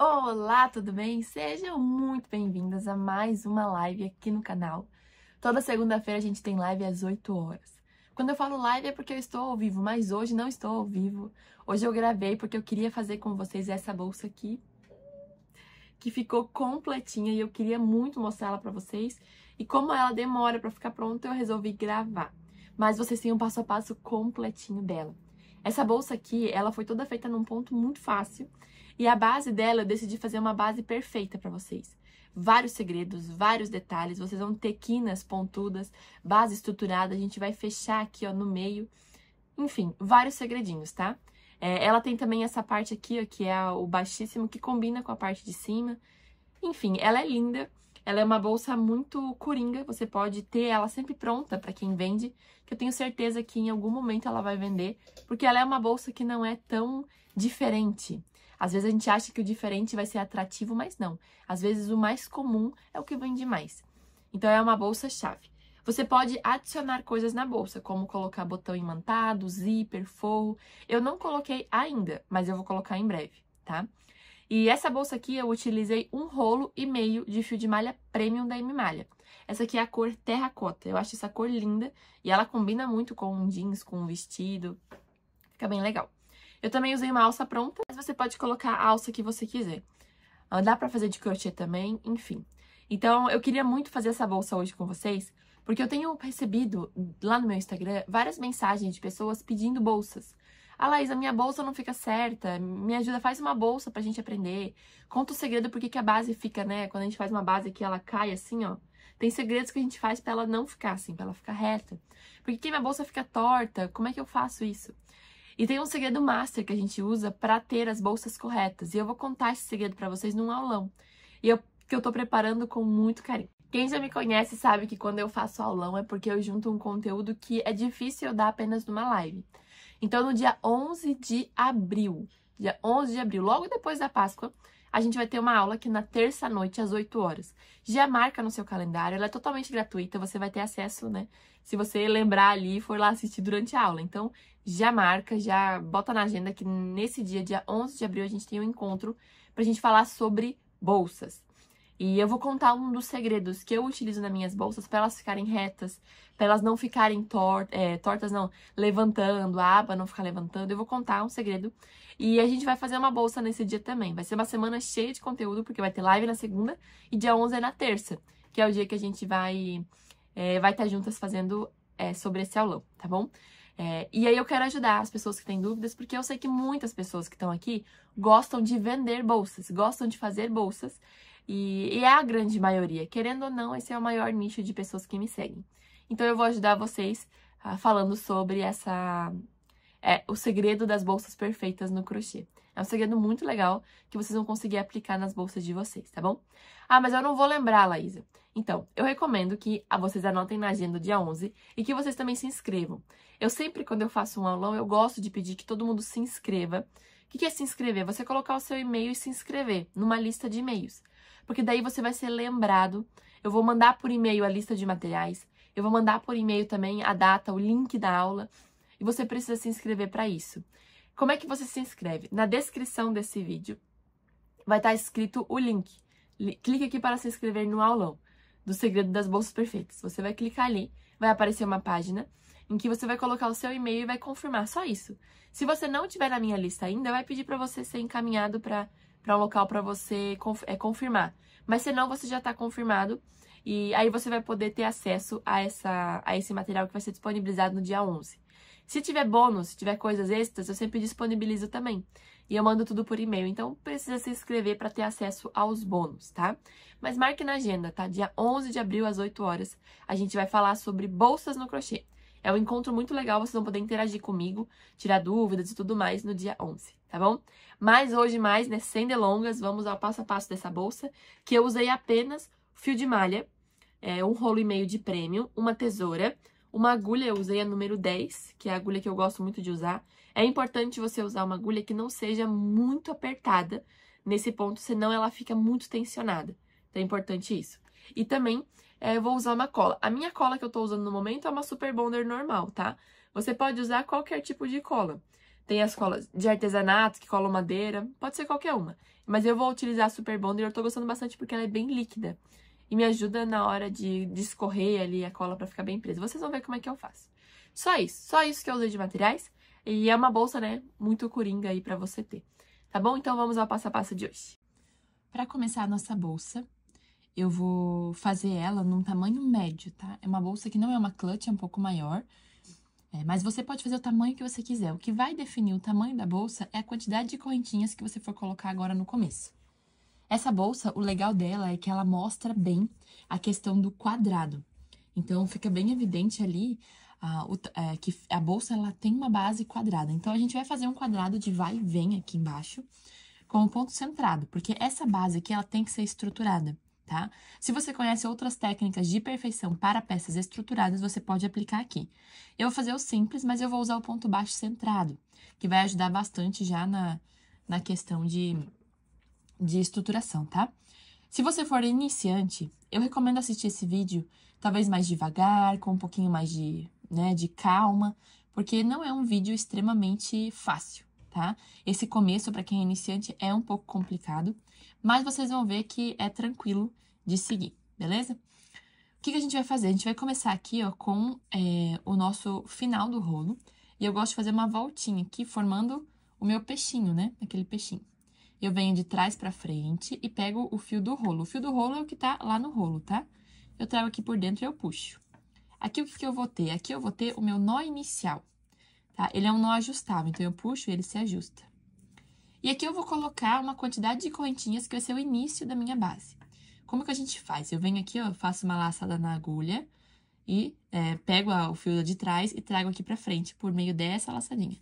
Olá, tudo bem? Sejam muito bem-vindas a mais uma live aqui no canal. Toda segunda-feira a gente tem live às 8 horas. Quando eu falo live é porque eu estou ao vivo, mas hoje não estou ao vivo. Hoje eu gravei porque eu queria fazer com vocês essa bolsa aqui, que ficou completinha e eu queria muito mostrar ela para vocês. E como ela demora para ficar pronta, eu resolvi gravar. Mas vocês têm um passo a passo completinho dela. Essa bolsa aqui, ela foi toda feita num ponto muito fácil. E a base dela, eu decidi fazer uma base perfeita para vocês. Vários segredos, vários detalhes, vocês vão ter quinas pontudas, base estruturada, a gente vai fechar aqui ó, no meio. Enfim, vários segredinhos, tá? É, ela tem também essa parte aqui, ó, que é o baixíssimo, que combina com a parte de cima. Enfim, ela é linda. Ela é uma bolsa muito coringa, você pode ter ela sempre pronta para quem vende, que eu tenho certeza que em algum momento ela vai vender, porque ela é uma bolsa que não é tão diferente. Às vezes a gente acha que o diferente vai ser atrativo, mas não. Às vezes o mais comum é o que vende mais. Então é uma bolsa-chave. Você pode adicionar coisas na bolsa, como colocar botão imantado, zíper, forro. Eu não coloquei ainda, mas eu vou colocar em breve, tá? E essa bolsa aqui eu utilizei um rolo e meio de fio de malha premium da M Malha. Essa aqui é a cor terracota. Eu acho essa cor linda e ela combina muito com um jeans, com um vestido. Fica bem legal. Eu também usei uma alça pronta, mas você pode colocar a alça que você quiser. Ah, dá pra fazer de crochê também, enfim. Então, eu queria muito fazer essa bolsa hoje com vocês, porque eu tenho recebido lá no meu Instagram várias mensagens de pessoas pedindo bolsas. Ah, Laís, a minha bolsa não fica certa, me ajuda, faz uma bolsa pra gente aprender. Conta o segredo porque que a base fica, né? Quando a gente faz uma base que ela cai assim, ó. Tem segredos que a gente faz para ela não ficar assim, para ela ficar reta. Porque que minha bolsa fica torta? Como é que eu faço isso? E tem um segredo master que a gente usa para ter as bolsas corretas. E eu vou contar esse segredo para vocês num aulão. E eu, que eu estou preparando com muito carinho. Quem já me conhece sabe que quando eu faço aulão é porque eu junto um conteúdo que é difícil eu dar apenas numa live. Então, no dia 11 de abril, dia 11 de abril, logo depois da Páscoa, a gente vai ter uma aula aqui na terça-noite, às 8 horas. Já marca no seu calendário, ela é totalmente gratuita, você vai ter acesso, né? Se você lembrar ali e for lá assistir durante a aula. Então, já marca, já bota na agenda que nesse dia, dia 11 de abril, a gente tem um encontro para a gente falar sobre bolsas. E eu vou contar um dos segredos que eu utilizo nas minhas bolsas para elas ficarem retas, para elas não ficarem tor é, tortas, não, levantando, a aba não ficar levantando. Eu vou contar um segredo. E a gente vai fazer uma bolsa nesse dia também. Vai ser uma semana cheia de conteúdo, porque vai ter live na segunda e dia 11 é na terça, que é o dia que a gente vai é, vai estar tá juntas fazendo é, sobre esse aulão, tá bom? É, e aí eu quero ajudar as pessoas que têm dúvidas, porque eu sei que muitas pessoas que estão aqui gostam de vender bolsas, gostam de fazer bolsas, e, e, é a grande maioria. Querendo ou não, esse é o maior nicho de pessoas que me seguem. Então eu vou ajudar vocês ah, falando sobre essa. É, o segredo das bolsas perfeitas no crochê. É um segredo muito legal que vocês vão conseguir aplicar nas bolsas de vocês, tá bom? Ah, mas eu não vou lembrar, Laísa. Então, eu recomendo que ah, vocês anotem na agenda dia 11 e que vocês também se inscrevam. Eu sempre, quando eu faço um aulão, eu gosto de pedir que todo mundo se inscreva. O que é se inscrever? Você colocar o seu e-mail e se inscrever numa lista de e-mails. Porque daí você vai ser lembrado. Eu vou mandar por e-mail a lista de materiais. Eu vou mandar por e-mail também a data, o link da aula. E você precisa se inscrever para isso. Como é que você se inscreve? Na descrição desse vídeo vai estar tá escrito o link. Clique aqui para se inscrever no aulão do Segredo das Bolsas Perfeitas. Você vai clicar ali, vai aparecer uma página em que você vai colocar o seu e-mail e vai confirmar só isso. Se você não tiver na minha lista ainda, vai pedir para você ser encaminhado para um local para você conf é, confirmar. Mas se não, você já está confirmado e aí você vai poder ter acesso a, essa, a esse material que vai ser disponibilizado no dia 11. Se tiver bônus, se tiver coisas extras, eu sempre disponibilizo também. E eu mando tudo por e-mail, então precisa se inscrever para ter acesso aos bônus, tá? Mas marque na agenda, tá? Dia 11 de abril às 8 horas, a gente vai falar sobre bolsas no crochê. É um encontro muito legal, vocês vão poder interagir comigo, tirar dúvidas e tudo mais no dia 11, tá bom? Mas hoje mais, né, sem delongas, vamos ao passo a passo dessa bolsa, que eu usei apenas fio de malha, é, um rolo e meio de prêmio, uma tesoura, uma agulha, eu usei a número 10, que é a agulha que eu gosto muito de usar, é importante você usar uma agulha que não seja muito apertada nesse ponto, senão ela fica muito tensionada. Então é importante isso. E também é, vou usar uma cola. A minha cola que eu tô usando no momento é uma Super Bonder normal, tá? Você pode usar qualquer tipo de cola. Tem as colas de artesanato, que colam madeira, pode ser qualquer uma. Mas eu vou utilizar a Super Bonder, eu tô gostando bastante porque ela é bem líquida. E me ajuda na hora de, de escorrer ali a cola para ficar bem presa. Vocês vão ver como é que eu faço. Só isso, só isso que eu usei de materiais. E é uma bolsa, né, muito coringa aí para você ter. Tá bom? Então vamos ao passo a passo de hoje. Para começar a nossa bolsa, eu vou fazer ela num tamanho médio, tá? É uma bolsa que não é uma clutch, é um pouco maior. É, mas você pode fazer o tamanho que você quiser. O que vai definir o tamanho da bolsa é a quantidade de correntinhas que você for colocar agora no começo. Essa bolsa, o legal dela é que ela mostra bem a questão do quadrado. Então, fica bem evidente ali a, o, é, que a bolsa ela tem uma base quadrada. Então, a gente vai fazer um quadrado de vai e vem aqui embaixo, com o um ponto centrado, porque essa base aqui ela tem que ser estruturada. Tá? Se você conhece outras técnicas de perfeição para peças estruturadas, você pode aplicar aqui. Eu vou fazer o simples, mas eu vou usar o ponto baixo centrado, que vai ajudar bastante já na, na questão de, de estruturação, tá? Se você for iniciante, eu recomendo assistir esse vídeo talvez mais devagar, com um pouquinho mais de né, de calma, porque não é um vídeo extremamente fácil, tá? Esse começo para quem é iniciante é um pouco complicado, mas vocês vão ver que é tranquilo de seguir, beleza? O que, que a gente vai fazer? A gente vai começar aqui ó, com é, o nosso final do rolo. E eu gosto de fazer uma voltinha aqui, formando o meu peixinho, né? Aquele peixinho. Eu venho de trás para frente e pego o fio do rolo. O fio do rolo é o que tá lá no rolo, tá? Eu trago aqui por dentro e eu puxo. Aqui o que, que eu vou ter? Aqui eu vou ter o meu nó inicial, tá? Ele é um nó ajustável, então eu puxo e ele se ajusta. E aqui eu vou colocar uma quantidade de correntinhas que vai ser o início da minha base. Como que a gente faz? Eu venho aqui, ó, faço uma laçada na agulha e é, pego a, o fio de trás e trago aqui pra frente por meio dessa laçadinha.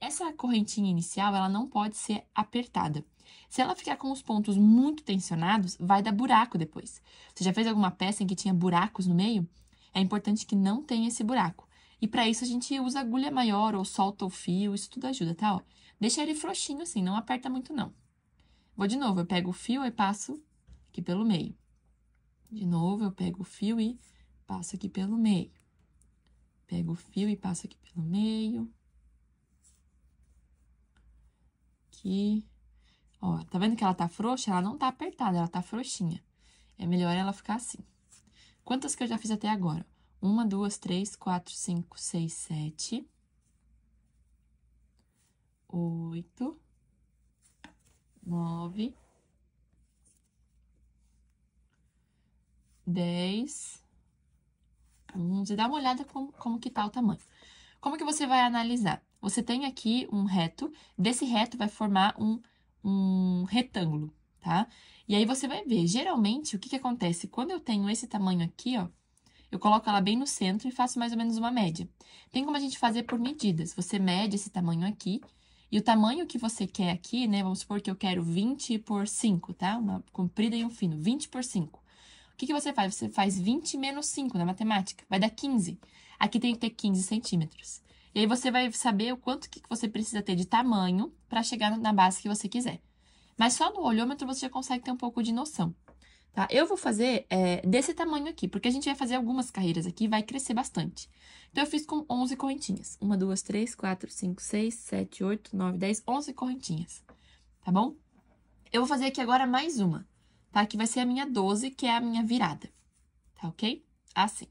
Essa correntinha inicial, ela não pode ser apertada. Se ela ficar com os pontos muito tensionados, vai dar buraco depois. Você já fez alguma peça em que tinha buracos no meio? É importante que não tenha esse buraco. E para isso a gente usa agulha maior ou solta o fio, isso tudo ajuda, tá? Ó, deixa ele frouxinho assim, não aperta muito não. Vou de novo, eu pego o fio e passo aqui pelo meio. De novo, eu pego o fio e passo aqui pelo meio. Pego o fio e passo aqui pelo meio. Aqui. Ó, tá vendo que ela tá frouxa? Ela não tá apertada, ela tá frouxinha. É melhor ela ficar assim. Quantas que eu já fiz até agora? Uma, duas, três, quatro, cinco, seis, sete. Oito. Nove. Dez. Onze. Dá uma olhada com, como que tá o tamanho. Como que você vai analisar? Você tem aqui um reto. Desse reto vai formar um, um retângulo tá? E aí você vai ver, geralmente, o que, que acontece? Quando eu tenho esse tamanho aqui, ó, eu coloco ela bem no centro e faço mais ou menos uma média. Tem como a gente fazer por medidas. Você mede esse tamanho aqui e o tamanho que você quer aqui, né? Vamos supor que eu quero 20 por 5, tá? Uma comprida e um fino, 20 por 5. O que, que você faz? Você faz 20 menos 5 na matemática, vai dar 15. Aqui tem que ter 15 centímetros. E aí você vai saber o quanto que você precisa ter de tamanho para chegar na base que você quiser. Mas só no olhômetro você já consegue ter um pouco de noção. Tá? Eu vou fazer é, desse tamanho aqui, porque a gente vai fazer algumas carreiras aqui, vai crescer bastante. Então, eu fiz com 11 correntinhas. 1, 2, 3, 4, 5, 6, 7, 8, 9, 10, 11 correntinhas, tá bom? Eu vou fazer aqui agora mais uma, tá? Que vai ser a minha 12, que é a minha virada, tá ok? Assim.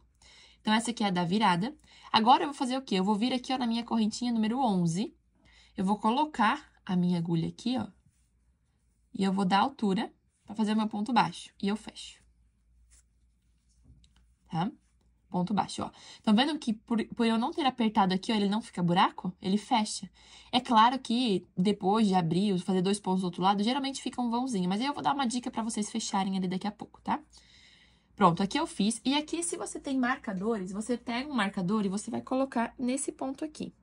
Então, essa aqui é a da virada. Agora, eu vou fazer o quê? Eu vou vir aqui, ó, na minha correntinha número 11. Eu vou colocar a minha agulha aqui, ó, e eu vou dar altura para fazer meu ponto baixo. E eu fecho. Tá? Ponto baixo, ó. Estão vendo que por, por eu não ter apertado aqui, ó, ele não fica buraco? Ele fecha. É claro que depois de abrir, fazer dois pontos do outro lado, geralmente fica um vãozinho. Mas aí eu vou dar uma dica para vocês fecharem ele daqui a pouco, tá? Pronto, aqui eu fiz. E aqui, se você tem marcadores, você pega um marcador e você vai colocar nesse ponto aqui.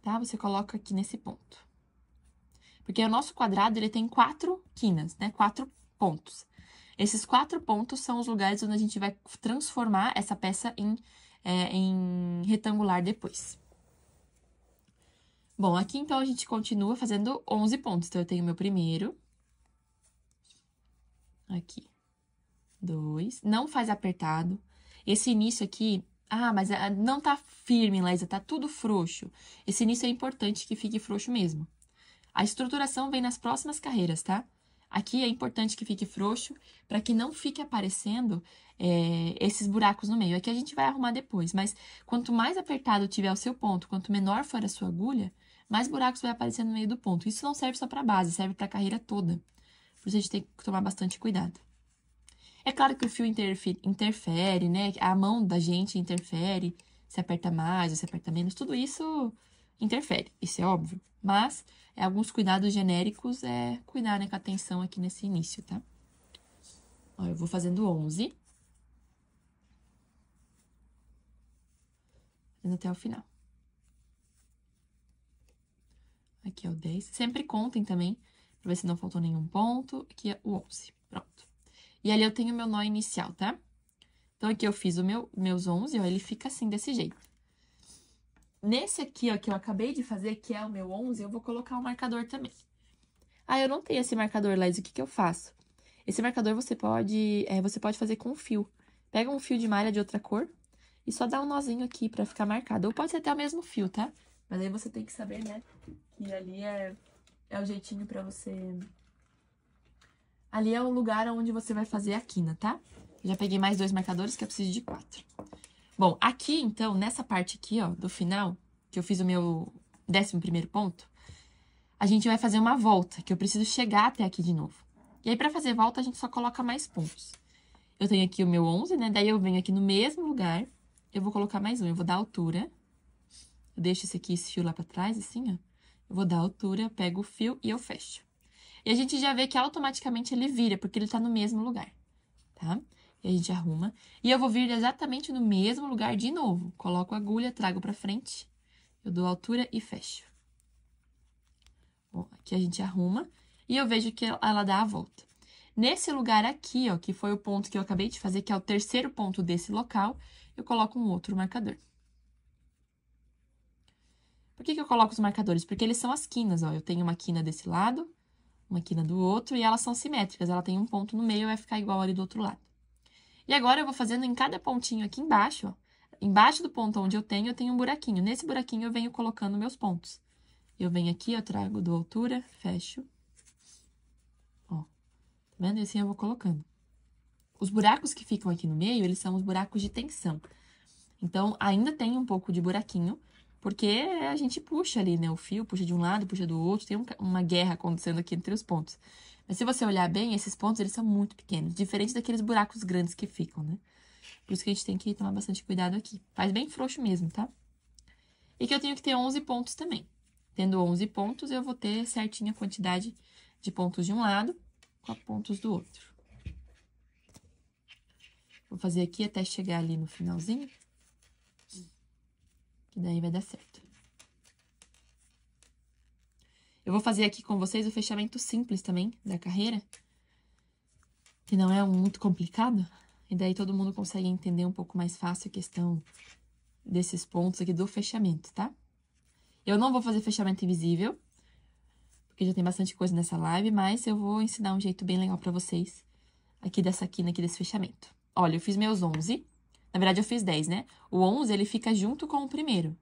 Tá? Você coloca aqui nesse ponto. Porque o nosso quadrado ele tem quatro quinas, né? Quatro pontos. Esses quatro pontos são os lugares onde a gente vai transformar essa peça em, é, em retangular depois. Bom, aqui então a gente continua fazendo 11 pontos. Então, eu tenho meu primeiro. Aqui. Dois. Não faz apertado. Esse início aqui... Ah, mas ah, não tá firme, Laísa, tá tudo frouxo. Esse início é importante que fique frouxo mesmo. A estruturação vem nas próximas carreiras, tá? Aqui é importante que fique frouxo para que não fique aparecendo é, esses buracos no meio. Aqui a gente vai arrumar depois, mas quanto mais apertado tiver o seu ponto, quanto menor for a sua agulha, mais buracos vai aparecer no meio do ponto. Isso não serve só para base, serve para a carreira toda. Por isso a gente tem que tomar bastante cuidado. É claro que o fio interfere, interfere, né? A mão da gente interfere, se aperta mais ou se aperta menos. Tudo isso interfere, isso é óbvio. Mas é, alguns cuidados genéricos é cuidar né, com a atenção aqui nesse início, tá? Ó, eu vou fazendo 11. Fazendo até o final. Aqui é o 10. Sempre contem também, pra ver se não faltou nenhum ponto. Aqui é o 11, pronto. E ali eu tenho meu nó inicial, tá? Então, aqui eu fiz o meu, meus 11, ó, ele fica assim, desse jeito. Nesse aqui, ó, que eu acabei de fazer, que é o meu 11, eu vou colocar um marcador também. Ah, eu não tenho esse marcador, Laís, o que, que eu faço? Esse marcador você pode, é, você pode fazer com fio. Pega um fio de malha de outra cor e só dá um nozinho aqui pra ficar marcado. Ou pode ser até o mesmo fio, tá? Mas aí você tem que saber, né, que ali é, é o jeitinho pra você... Ali é o lugar onde você vai fazer a quina, tá? Já peguei mais dois marcadores, que eu preciso de quatro. Bom, aqui então, nessa parte aqui, ó, do final, que eu fiz o meu décimo primeiro ponto, a gente vai fazer uma volta, que eu preciso chegar até aqui de novo. E aí, para fazer volta, a gente só coloca mais pontos. Eu tenho aqui o meu 11, né? Daí eu venho aqui no mesmo lugar, eu vou colocar mais um, eu vou dar altura. Eu deixo esse aqui, esse fio lá para trás, assim, ó. Eu vou dar altura, pego o fio e eu fecho. E a gente já vê que automaticamente ele vira, porque ele tá no mesmo lugar, tá? a gente arruma. E eu vou vir exatamente no mesmo lugar de novo. Coloco a agulha, trago pra frente. Eu dou altura e fecho. Bom, aqui a gente arruma. E eu vejo que ela dá a volta. Nesse lugar aqui, ó, que foi o ponto que eu acabei de fazer, que é o terceiro ponto desse local, eu coloco um outro marcador. Por que, que eu coloco os marcadores? Porque eles são as quinas, ó. Eu tenho uma quina desse lado, uma quina do outro, e elas são simétricas. Ela tem um ponto no meio, vai ficar igual ali do outro lado. E agora eu vou fazendo em cada pontinho aqui embaixo, ó. embaixo do ponto onde eu tenho, eu tenho um buraquinho. Nesse buraquinho eu venho colocando meus pontos. Eu venho aqui, eu trago do altura, fecho. Ó, tá vendo? E assim eu vou colocando. Os buracos que ficam aqui no meio, eles são os buracos de tensão. Então, ainda tem um pouco de buraquinho, porque a gente puxa ali, né? O fio puxa de um lado, puxa do outro, tem um, uma guerra acontecendo aqui entre os pontos. Mas se você olhar bem, esses pontos eles são muito pequenos, diferente daqueles buracos grandes que ficam, né? Por isso que a gente tem que tomar bastante cuidado aqui. Faz bem frouxo mesmo, tá? E que eu tenho que ter 11 pontos também. Tendo 11 pontos, eu vou ter certinha a quantidade de pontos de um lado com pontos do outro. Vou fazer aqui até chegar ali no finalzinho. Que daí vai dar certo. Eu vou fazer aqui com vocês o fechamento simples também da carreira, que não é muito complicado, e daí todo mundo consegue entender um pouco mais fácil a questão desses pontos aqui do fechamento, tá? Eu não vou fazer fechamento invisível, porque já tem bastante coisa nessa live, mas eu vou ensinar um jeito bem legal para vocês aqui dessa quina aqui desse fechamento. Olha, eu fiz meus 11, na verdade eu fiz 10, né? O 11 ele fica junto com o primeiro.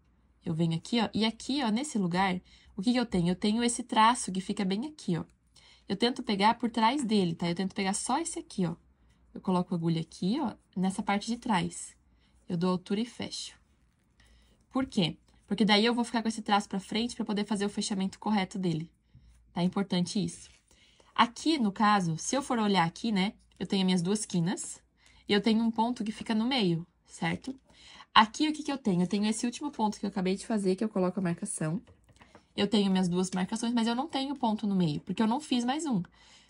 Eu venho aqui, ó, e aqui, ó, nesse lugar, o que, que eu tenho? Eu tenho esse traço que fica bem aqui, ó. Eu tento pegar por trás dele, tá? Eu tento pegar só esse aqui, ó. Eu coloco a agulha aqui, ó, nessa parte de trás. Eu dou altura e fecho. Por quê? Porque daí eu vou ficar com esse traço pra frente para poder fazer o fechamento correto dele. Tá? importante isso. Aqui, no caso, se eu for olhar aqui, né, eu tenho minhas duas quinas e eu tenho um ponto que fica no meio, certo? Aqui, o que, que eu tenho? Eu tenho esse último ponto que eu acabei de fazer, que eu coloco a marcação. Eu tenho minhas duas marcações, mas eu não tenho ponto no meio, porque eu não fiz mais um.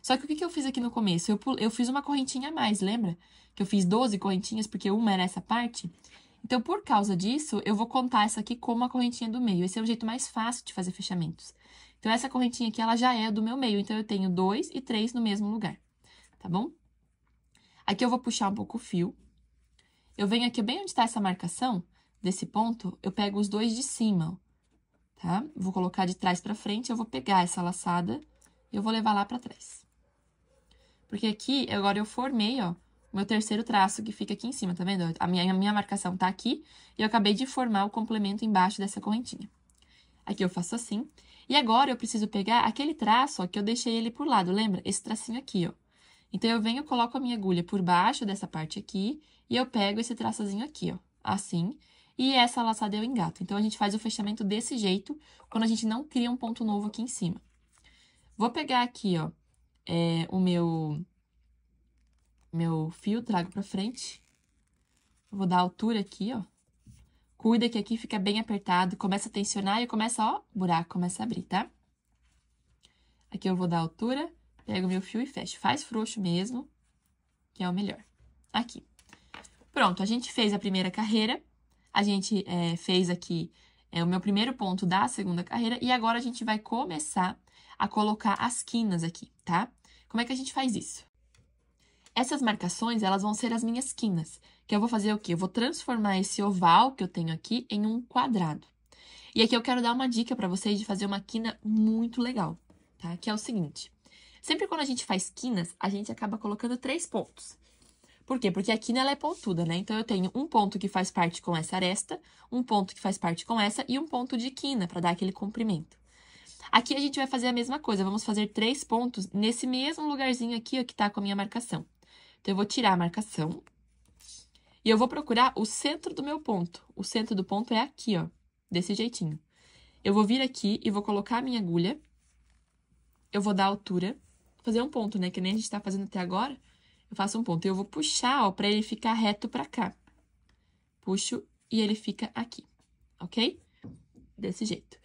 Só que o que, que eu fiz aqui no começo? Eu, eu fiz uma correntinha a mais, lembra? Que eu fiz 12 correntinhas, porque uma era essa parte. Então, por causa disso, eu vou contar essa aqui como a correntinha do meio. Esse é o jeito mais fácil de fazer fechamentos. Então, essa correntinha aqui, ela já é do meu meio. Então, eu tenho dois e três no mesmo lugar, tá bom? Aqui eu vou puxar um pouco o fio. Eu venho aqui bem onde está essa marcação, desse ponto, eu pego os dois de cima, tá? Vou colocar de trás para frente, eu vou pegar essa laçada e eu vou levar lá para trás. Porque aqui, agora eu formei, ó, o meu terceiro traço que fica aqui em cima, tá vendo? A minha, a minha marcação tá aqui e eu acabei de formar o complemento embaixo dessa correntinha. Aqui eu faço assim. E agora eu preciso pegar aquele traço, ó, que eu deixei ele por lado, lembra? Esse tracinho aqui, ó. Então, eu venho, e coloco a minha agulha por baixo dessa parte aqui e eu pego esse traçozinho aqui, ó, assim, e essa laçada eu engato. Então, a gente faz o fechamento desse jeito, quando a gente não cria um ponto novo aqui em cima. Vou pegar aqui, ó, é, o meu, meu fio, trago pra frente. Vou dar altura aqui, ó. Cuida que aqui fica bem apertado, começa a tensionar e começa, ó, o buraco começa a abrir, tá? Aqui eu vou dar altura, pego meu fio e fecho. Faz frouxo mesmo, que é o melhor. Aqui. Pronto, a gente fez a primeira carreira, a gente é, fez aqui é, o meu primeiro ponto da segunda carreira, e agora a gente vai começar a colocar as quinas aqui, tá? Como é que a gente faz isso? Essas marcações, elas vão ser as minhas quinas, que eu vou fazer o quê? Eu vou transformar esse oval que eu tenho aqui em um quadrado. E aqui eu quero dar uma dica para vocês de fazer uma quina muito legal, tá? Que é o seguinte, sempre quando a gente faz quinas, a gente acaba colocando três pontos. Por quê? Porque a quina ela é pontuda, né? Então eu tenho um ponto que faz parte com essa aresta, um ponto que faz parte com essa e um ponto de quina para dar aquele comprimento. Aqui a gente vai fazer a mesma coisa, vamos fazer três pontos nesse mesmo lugarzinho aqui ó, que tá com a minha marcação. Então eu vou tirar a marcação e eu vou procurar o centro do meu ponto. O centro do ponto é aqui, ó, desse jeitinho. Eu vou vir aqui e vou colocar a minha agulha, eu vou dar a altura, fazer um ponto, né, que nem a gente tá fazendo até agora, eu faço um ponto. Eu vou puxar, ó, pra ele ficar reto pra cá. Puxo e ele fica aqui, ok? Desse jeito.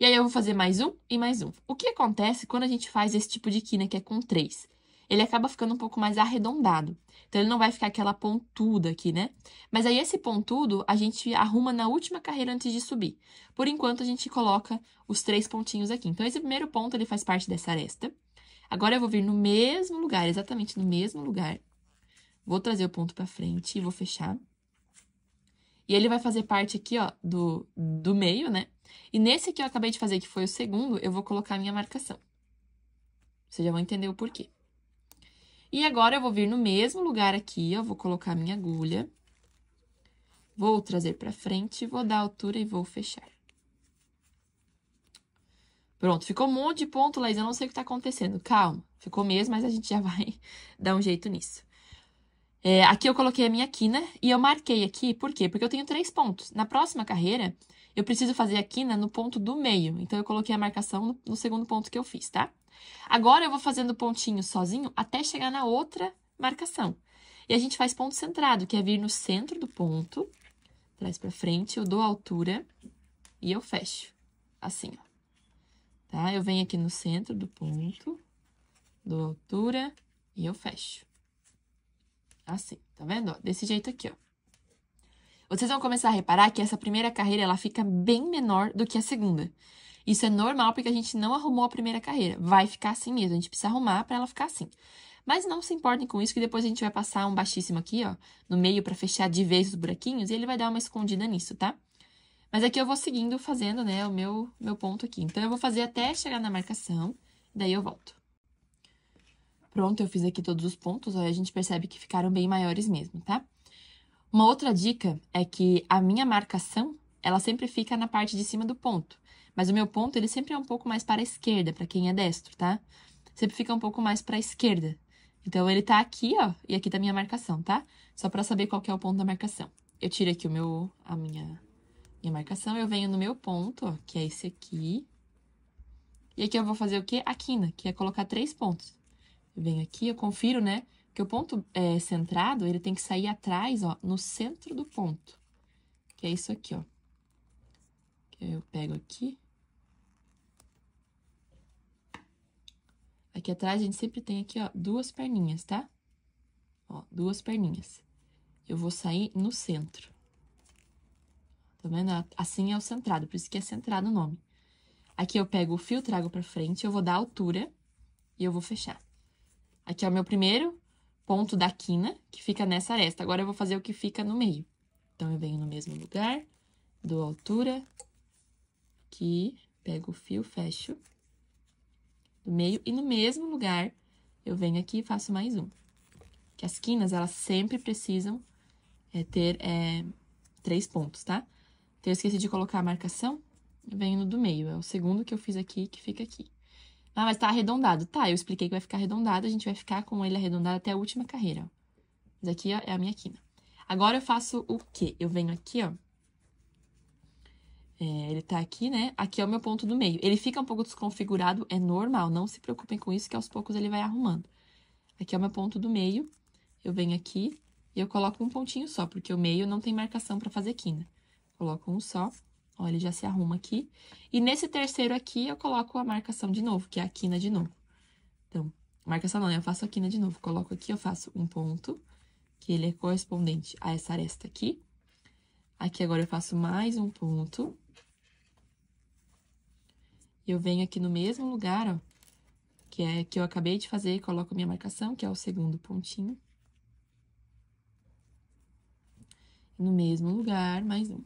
E aí, eu vou fazer mais um e mais um. O que acontece quando a gente faz esse tipo de quina, que é com três? Ele acaba ficando um pouco mais arredondado. Então, ele não vai ficar aquela pontuda aqui, né? Mas aí, esse pontudo, a gente arruma na última carreira antes de subir. Por enquanto, a gente coloca os três pontinhos aqui. Então, esse primeiro ponto, ele faz parte dessa aresta. Agora eu vou vir no mesmo lugar, exatamente no mesmo lugar. Vou trazer o ponto pra frente e vou fechar. E ele vai fazer parte aqui, ó, do, do meio, né? E nesse que eu acabei de fazer, que foi o segundo, eu vou colocar a minha marcação. Vocês já vão entender o porquê. E agora, eu vou vir no mesmo lugar aqui, ó, vou colocar a minha agulha. Vou trazer pra frente, vou dar altura e vou fechar. Pronto, ficou um monte de ponto, Laís, eu não sei o que está acontecendo. Calma, ficou mesmo, mas a gente já vai dar um jeito nisso. É, aqui eu coloquei a minha quina né? e eu marquei aqui, por quê? Porque eu tenho três pontos. Na próxima carreira, eu preciso fazer a quina no ponto do meio. Então, eu coloquei a marcação no, no segundo ponto que eu fiz, tá? Agora, eu vou fazendo pontinho sozinho até chegar na outra marcação. E a gente faz ponto centrado, que é vir no centro do ponto, traz pra frente, eu dou a altura e eu fecho, assim, ó tá? Eu venho aqui no centro do ponto, dou altura e eu fecho. Assim, tá vendo? desse jeito aqui, ó. Vocês vão começar a reparar que essa primeira carreira, ela fica bem menor do que a segunda. Isso é normal porque a gente não arrumou a primeira carreira. Vai ficar assim mesmo, a gente precisa arrumar para ela ficar assim. Mas não se importem com isso, que depois a gente vai passar um baixíssimo aqui, ó, no meio para fechar de vez os buraquinhos, e ele vai dar uma escondida nisso, tá? Mas aqui é eu vou seguindo, fazendo, né, o meu, meu ponto aqui. Então, eu vou fazer até chegar na marcação, daí eu volto. Pronto, eu fiz aqui todos os pontos, aí a gente percebe que ficaram bem maiores mesmo, tá? Uma outra dica é que a minha marcação, ela sempre fica na parte de cima do ponto. Mas o meu ponto, ele sempre é um pouco mais para a esquerda, para quem é destro, tá? Sempre fica um pouco mais para a esquerda. Então, ele tá aqui, ó, e aqui tá a minha marcação, tá? Só para saber qual que é o ponto da marcação. Eu tiro aqui o meu, a minha minha marcação, eu venho no meu ponto, ó, que é esse aqui. E aqui eu vou fazer o quê? A quina, que é colocar três pontos. Eu venho aqui, eu confiro, né? Que o ponto é, centrado, ele tem que sair atrás, ó, no centro do ponto. Que é isso aqui, ó. Que eu pego aqui. Aqui atrás a gente sempre tem aqui, ó, duas perninhas, tá? Ó, duas perninhas. Eu vou sair no centro tá vendo? Assim é o centrado, por isso que é centrado o nome. Aqui eu pego o fio, trago pra frente, eu vou dar altura e eu vou fechar. Aqui é o meu primeiro ponto da quina, que fica nessa aresta. Agora eu vou fazer o que fica no meio. Então, eu venho no mesmo lugar, dou altura, aqui, pego o fio, fecho do meio. E no mesmo lugar, eu venho aqui e faço mais um. Que as quinas, elas sempre precisam é, ter é, três pontos, tá? Eu esqueci de colocar a marcação. Vem no do meio. É o segundo que eu fiz aqui, que fica aqui. Ah, mas tá arredondado. Tá, eu expliquei que vai ficar arredondado. A gente vai ficar com ele arredondado até a última carreira. Isso aqui ó, é a minha quina. Agora eu faço o quê? Eu venho aqui, ó. É, ele tá aqui, né? Aqui é o meu ponto do meio. Ele fica um pouco desconfigurado, é normal. Não se preocupem com isso, que aos poucos ele vai arrumando. Aqui é o meu ponto do meio. Eu venho aqui e eu coloco um pontinho só, porque o meio não tem marcação para fazer quina coloco um só. Ó, ele já se arruma aqui. E nesse terceiro aqui, eu coloco a marcação de novo, que é a quina de novo. Então, marcação não, eu faço a quina de novo. Coloco aqui, eu faço um ponto, que ele é correspondente a essa aresta aqui. Aqui agora eu faço mais um ponto. Eu venho aqui no mesmo lugar, ó, que é que eu acabei de fazer, e coloco a minha marcação, que é o segundo pontinho. No mesmo lugar, mais um.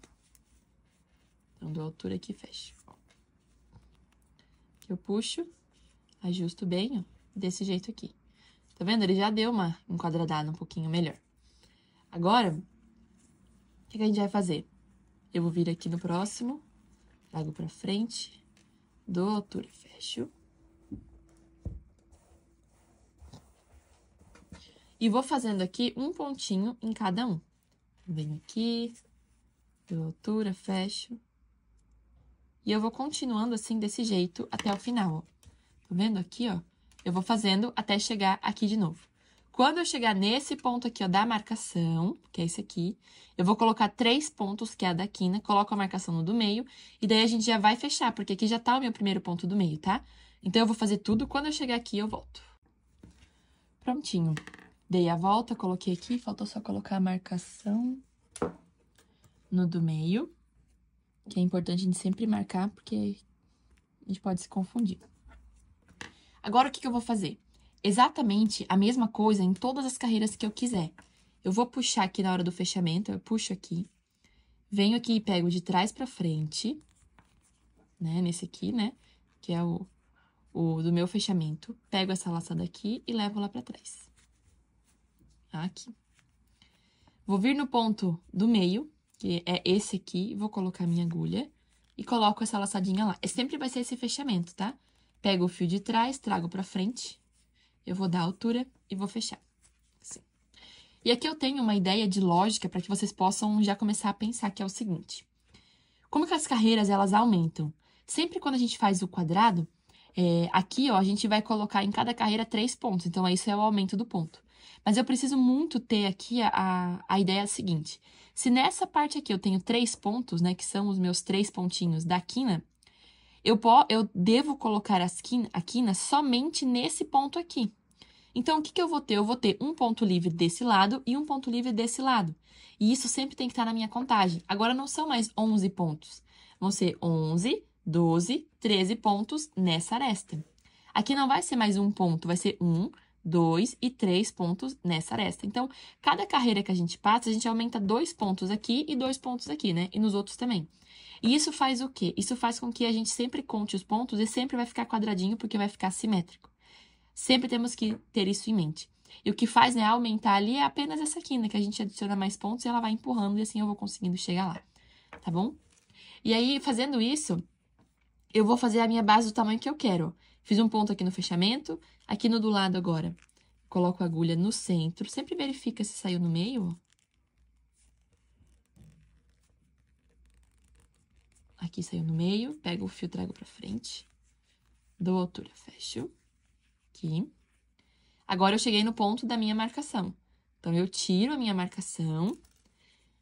Então, dou altura aqui e fecho. Aqui eu puxo, ajusto bem, ó, desse jeito aqui. Tá vendo? Ele já deu uma enquadradada um pouquinho melhor. Agora, o que, que a gente vai fazer? Eu vou vir aqui no próximo, trago pra frente, dou altura altura, fecho. E vou fazendo aqui um pontinho em cada um. Venho aqui, dou altura, fecho. E eu vou continuando assim, desse jeito, até o final, ó. Tá vendo aqui, ó? Eu vou fazendo até chegar aqui de novo. Quando eu chegar nesse ponto aqui, ó, da marcação, que é esse aqui, eu vou colocar três pontos, que é a da quina, coloco a marcação no do meio, e daí a gente já vai fechar, porque aqui já tá o meu primeiro ponto do meio, tá? Então, eu vou fazer tudo, quando eu chegar aqui, eu volto. Prontinho. Dei a volta, coloquei aqui, faltou só colocar a marcação no do meio que é importante a gente sempre marcar, porque a gente pode se confundir. Agora, o que, que eu vou fazer? Exatamente a mesma coisa em todas as carreiras que eu quiser. Eu vou puxar aqui na hora do fechamento, eu puxo aqui, venho aqui e pego de trás para frente, né, nesse aqui, né, que é o, o do meu fechamento, pego essa laçada aqui e levo lá para trás. Aqui. Vou vir no ponto do meio, que é esse aqui, vou colocar minha agulha e coloco essa laçadinha lá. É, sempre vai ser esse fechamento, tá? Pego o fio de trás, trago pra frente, eu vou dar a altura e vou fechar. Assim. E aqui eu tenho uma ideia de lógica para que vocês possam já começar a pensar, que é o seguinte. Como que as carreiras, elas aumentam? Sempre quando a gente faz o quadrado, é, aqui, ó, a gente vai colocar em cada carreira três pontos. Então, isso é o aumento do ponto. Mas eu preciso muito ter aqui a, a ideia seguinte. Se nessa parte aqui eu tenho três pontos, né, que são os meus três pontinhos da quina, eu, eu devo colocar quina, a quina somente nesse ponto aqui. Então, o que, que eu vou ter? Eu vou ter um ponto livre desse lado e um ponto livre desse lado. E isso sempre tem que estar na minha contagem. Agora, não são mais 11 pontos. Vão ser 11, 12, 13 pontos nessa aresta. Aqui não vai ser mais um ponto, vai ser um dois e três pontos nessa aresta. Então, cada carreira que a gente passa, a gente aumenta dois pontos aqui e dois pontos aqui, né? E nos outros também. E isso faz o quê? Isso faz com que a gente sempre conte os pontos e sempre vai ficar quadradinho, porque vai ficar simétrico. Sempre temos que ter isso em mente. E o que faz, né, aumentar ali é apenas essa aqui, né? Que a gente adiciona mais pontos e ela vai empurrando e assim eu vou conseguindo chegar lá, tá bom? E aí, fazendo isso, eu vou fazer a minha base do tamanho que eu quero. Fiz um ponto aqui no fechamento, Aqui no do lado agora, coloco a agulha no centro, sempre verifica se saiu no meio, ó. Aqui saiu no meio, pego o fio, trago pra frente, dou altura, fecho, aqui. Agora, eu cheguei no ponto da minha marcação. Então, eu tiro a minha marcação,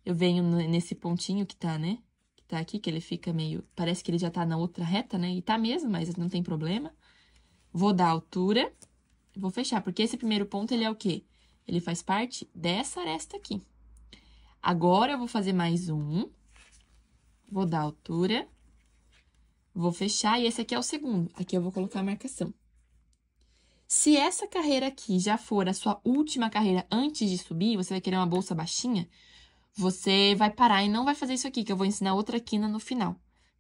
eu venho nesse pontinho que tá, né? Que tá aqui, que ele fica meio... Parece que ele já tá na outra reta, né? E tá mesmo, mas não tem problema. Vou dar altura, vou fechar, porque esse primeiro ponto, ele é o quê? Ele faz parte dessa aresta aqui. Agora, eu vou fazer mais um, vou dar altura, vou fechar, e esse aqui é o segundo. Aqui eu vou colocar a marcação. Se essa carreira aqui já for a sua última carreira antes de subir, você vai querer uma bolsa baixinha, você vai parar e não vai fazer isso aqui, que eu vou ensinar outra quina no final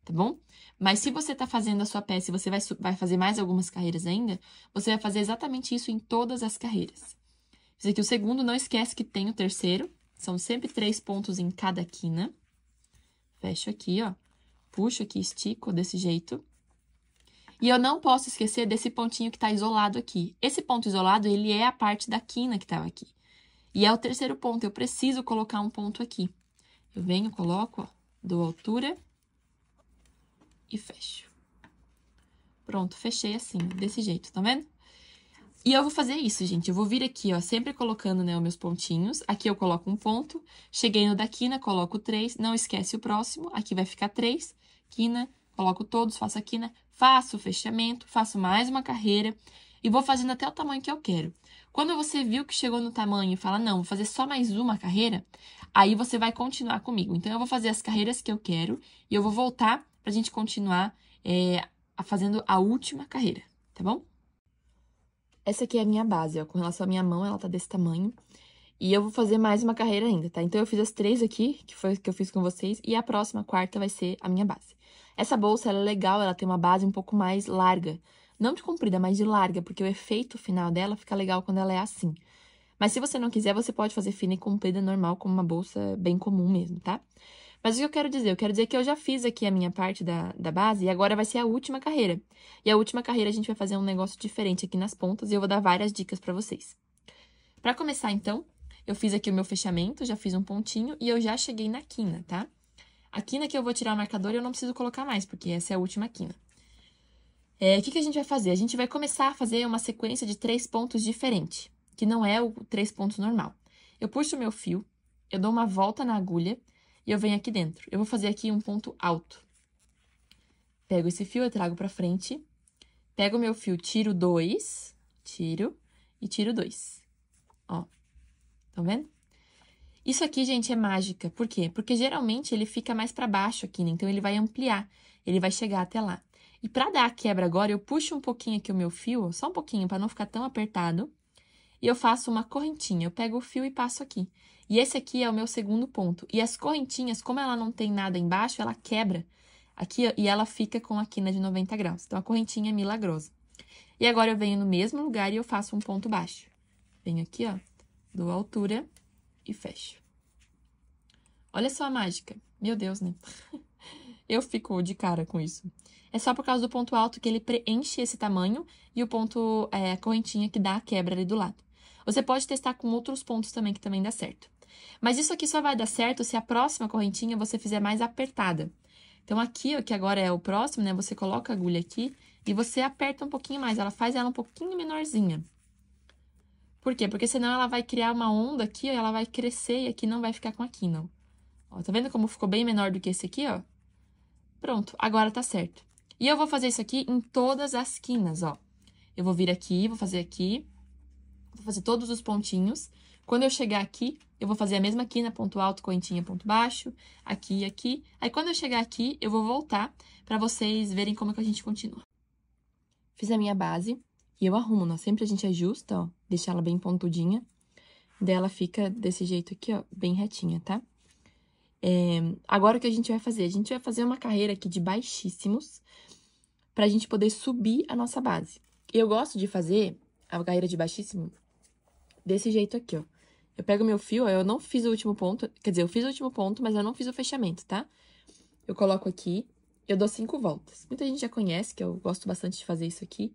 tá bom? Mas se você está fazendo a sua peça e você vai, vai fazer mais algumas carreiras ainda, você vai fazer exatamente isso em todas as carreiras. Esse aqui, o segundo, não esquece que tem o terceiro. São sempre três pontos em cada quina. Fecho aqui, ó. Puxo aqui, estico desse jeito. E eu não posso esquecer desse pontinho que está isolado aqui. Esse ponto isolado, ele é a parte da quina que estava tá aqui. E é o terceiro ponto, eu preciso colocar um ponto aqui. Eu venho, coloco, ó, dou altura e fecho. Pronto, fechei assim, desse jeito, tá vendo? E eu vou fazer isso, gente. Eu vou vir aqui, ó, sempre colocando, né, os meus pontinhos. Aqui eu coloco um ponto, cheguei no da quina, coloco três, não esquece o próximo. Aqui vai ficar três, quina, coloco todos, faço a quina, faço o fechamento, faço mais uma carreira e vou fazendo até o tamanho que eu quero. Quando você viu que chegou no tamanho e fala, não, vou fazer só mais uma carreira, aí você vai continuar comigo. Então, eu vou fazer as carreiras que eu quero e eu vou voltar para a gente continuar é, fazendo a última carreira, tá bom? Essa aqui é a minha base, ó. Com relação à minha mão, ela tá desse tamanho. E eu vou fazer mais uma carreira ainda, tá? Então, eu fiz as três aqui, que foi que eu fiz com vocês, e a próxima, a quarta, vai ser a minha base. Essa bolsa, ela é legal, ela tem uma base um pouco mais larga. Não de comprida, mas de larga, porque o efeito final dela fica legal quando ela é assim. Mas se você não quiser, você pode fazer fina e comprida normal, como uma bolsa bem comum mesmo, tá? Tá? Mas o que eu quero dizer? Eu quero dizer que eu já fiz aqui a minha parte da, da base e agora vai ser a última carreira. E a última carreira a gente vai fazer um negócio diferente aqui nas pontas e eu vou dar várias dicas para vocês. Para começar, então, eu fiz aqui o meu fechamento, já fiz um pontinho e eu já cheguei na quina, tá? A quina que eu vou tirar o marcador eu não preciso colocar mais, porque essa é a última quina. É, o que, que a gente vai fazer? A gente vai começar a fazer uma sequência de três pontos diferente, que não é o três pontos normal. Eu puxo o meu fio, eu dou uma volta na agulha, e eu venho aqui dentro. Eu vou fazer aqui um ponto alto. Pego esse fio, eu trago pra frente, pego o meu fio, tiro dois, tiro e tiro dois. Ó, estão vendo? Isso aqui, gente, é mágica. Por quê? Porque geralmente ele fica mais para baixo aqui, né? Então, ele vai ampliar, ele vai chegar até lá. E para dar a quebra agora, eu puxo um pouquinho aqui o meu fio, só um pouquinho, para não ficar tão apertado. E eu faço uma correntinha, eu pego o fio e passo aqui. E esse aqui é o meu segundo ponto. E as correntinhas, como ela não tem nada embaixo, ela quebra aqui e ela fica com a quina de 90 graus. Então, a correntinha é milagrosa. E agora, eu venho no mesmo lugar e eu faço um ponto baixo. Venho aqui, ó, dou altura e fecho. Olha só a mágica. Meu Deus, né? eu fico de cara com isso. É só por causa do ponto alto que ele preenche esse tamanho e o ponto, é, a correntinha que dá a quebra ali do lado. Você pode testar com outros pontos também, que também dá certo. Mas isso aqui só vai dar certo se a próxima correntinha você fizer mais apertada. Então, aqui, ó, que agora é o próximo, né? Você coloca a agulha aqui e você aperta um pouquinho mais. Ela faz ela um pouquinho menorzinha. Por quê? Porque senão ela vai criar uma onda aqui, ó, ela vai crescer e aqui não vai ficar com a quina. Ó, tá vendo como ficou bem menor do que esse aqui, ó? Pronto, agora tá certo. E eu vou fazer isso aqui em todas as quinas, ó. Eu vou vir aqui, vou fazer aqui, vou fazer todos os pontinhos quando eu chegar aqui, eu vou fazer a mesma quina, ponto alto, correntinha, ponto baixo, aqui e aqui. Aí, quando eu chegar aqui, eu vou voltar para vocês verem como é que a gente continua. Fiz a minha base e eu arrumo, né? Sempre a gente ajusta, ó, deixa ela bem pontudinha. Daí, ela fica desse jeito aqui, ó, bem retinha, tá? É, agora, o que a gente vai fazer? A gente vai fazer uma carreira aqui de baixíssimos pra gente poder subir a nossa base. Eu gosto de fazer a carreira de baixíssimo desse jeito aqui, ó. Eu pego meu fio, eu não fiz o último ponto, quer dizer, eu fiz o último ponto, mas eu não fiz o fechamento, tá? Eu coloco aqui, eu dou cinco voltas. Muita gente já conhece, que eu gosto bastante de fazer isso aqui,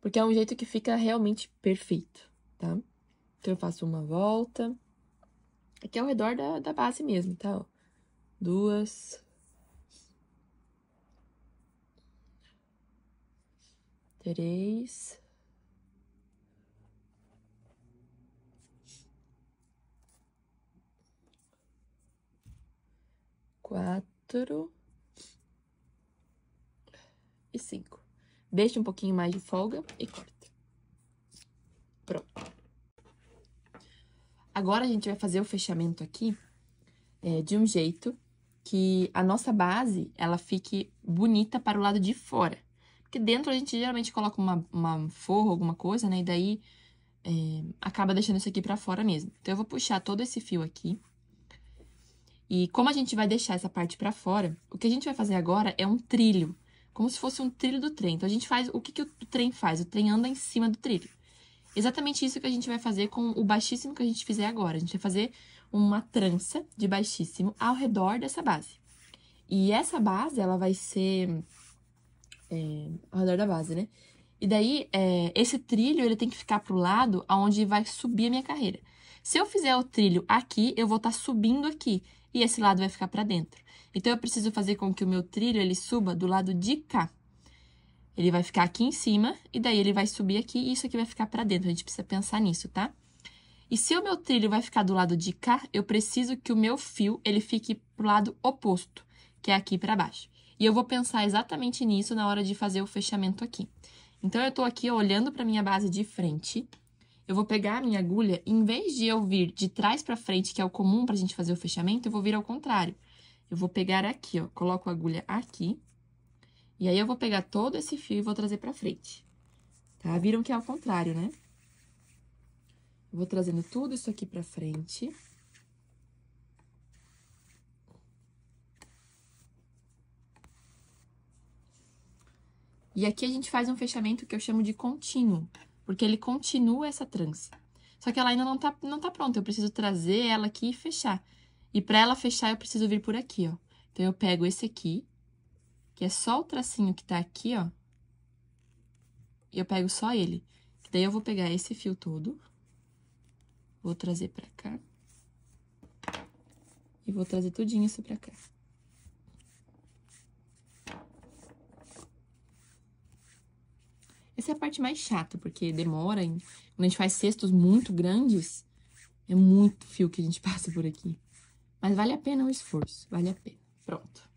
porque é um jeito que fica realmente perfeito, tá? Então, eu faço uma volta, aqui ao redor da, da base mesmo, tá? duas, três, quatro e cinco. Deixa um pouquinho mais de folga e corta. Pronto. Agora a gente vai fazer o fechamento aqui é, de um jeito que a nossa base, ela fique bonita para o lado de fora. Porque dentro a gente geralmente coloca uma, uma forro, alguma coisa, né? E daí é, acaba deixando isso aqui para fora mesmo. Então, eu vou puxar todo esse fio aqui. E como a gente vai deixar essa parte para fora, o que a gente vai fazer agora é um trilho, como se fosse um trilho do trem. Então a gente faz o que, que o trem faz? O trem anda em cima do trilho. Exatamente isso que a gente vai fazer com o baixíssimo que a gente fizer agora. A gente vai fazer uma trança de baixíssimo ao redor dessa base. E essa base, ela vai ser é, ao redor da base, né? E daí, é, esse trilho, ele tem que ficar pro lado aonde vai subir a minha carreira. Se eu fizer o trilho aqui, eu vou estar tá subindo aqui e esse lado vai ficar para dentro. Então, eu preciso fazer com que o meu trilho ele suba do lado de cá. Ele vai ficar aqui em cima e daí ele vai subir aqui e isso aqui vai ficar para dentro. A gente precisa pensar nisso, tá? E se o meu trilho vai ficar do lado de cá, eu preciso que o meu fio ele fique pro lado oposto, que é aqui para baixo. E eu vou pensar exatamente nisso na hora de fazer o fechamento aqui. Então, eu estou aqui olhando para minha base de frente, eu vou pegar a minha agulha em vez de eu vir de trás para frente, que é o comum para a gente fazer o fechamento, eu vou vir ao contrário. Eu vou pegar aqui, ó, coloco a agulha aqui, e aí eu vou pegar todo esse fio e vou trazer para frente. Tá? Viram que é ao contrário, né? Eu vou trazendo tudo isso aqui para frente. E aqui a gente faz um fechamento que eu chamo de contínuo porque ele continua essa trança. Só que ela ainda não tá, não tá pronta, eu preciso trazer ela aqui e fechar. E para ela fechar, eu preciso vir por aqui, ó. Então, eu pego esse aqui, que é só o tracinho que tá aqui, ó. E eu pego só ele. daí, eu vou pegar esse fio todo. Vou trazer pra cá. E vou trazer tudinho isso pra cá. Essa é a parte mais chata, porque demora. Quando a gente faz cestos muito grandes, é muito fio que a gente passa por aqui. Mas vale a pena o esforço, vale a pena. Pronto.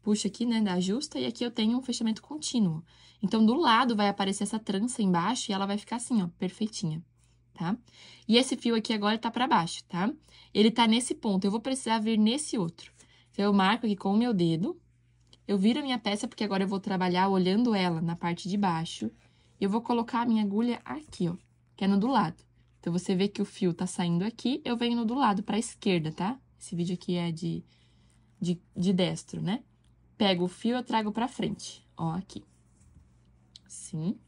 Puxa aqui, né, da justa, e aqui eu tenho um fechamento contínuo. Então, do lado vai aparecer essa trança embaixo e ela vai ficar assim, ó, perfeitinha, tá? E esse fio aqui agora tá pra baixo, tá? Ele tá nesse ponto, eu vou precisar vir nesse outro. Então, eu marco aqui com o meu dedo, eu viro a minha peça, porque agora eu vou trabalhar olhando ela na parte de baixo eu vou colocar a minha agulha aqui, ó, que é no do lado. Então, você vê que o fio tá saindo aqui, eu venho no do lado, pra esquerda, tá? Esse vídeo aqui é de, de, de destro, né? Pego o fio, eu trago pra frente, ó, aqui. Sim.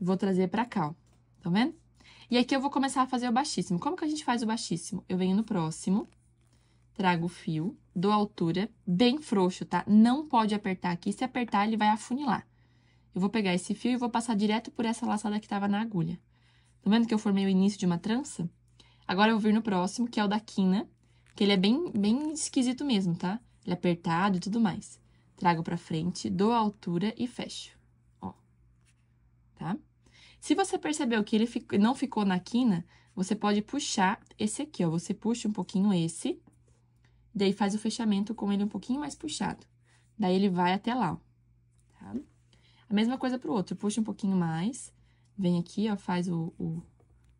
Vou trazer pra cá, ó. Tá vendo? E aqui eu vou começar a fazer o baixíssimo. Como que a gente faz o baixíssimo? Eu venho no próximo, trago o fio, dou altura, bem frouxo, tá? Não pode apertar aqui, se apertar ele vai afunilar. Eu vou pegar esse fio e vou passar direto por essa laçada que estava na agulha. Tá vendo que eu formei o início de uma trança? Agora eu vou vir no próximo, que é o da quina, que ele é bem, bem esquisito mesmo, tá? Ele é apertado e tudo mais. Trago pra frente, dou altura e fecho, ó, tá? Se você percebeu que ele não ficou na quina, você pode puxar esse aqui, ó. Você puxa um pouquinho esse, Daí faz o fechamento com ele um pouquinho mais puxado. Daí ele vai até lá, tá? A mesma coisa pro outro, puxa um pouquinho mais, vem aqui, ó, faz o, o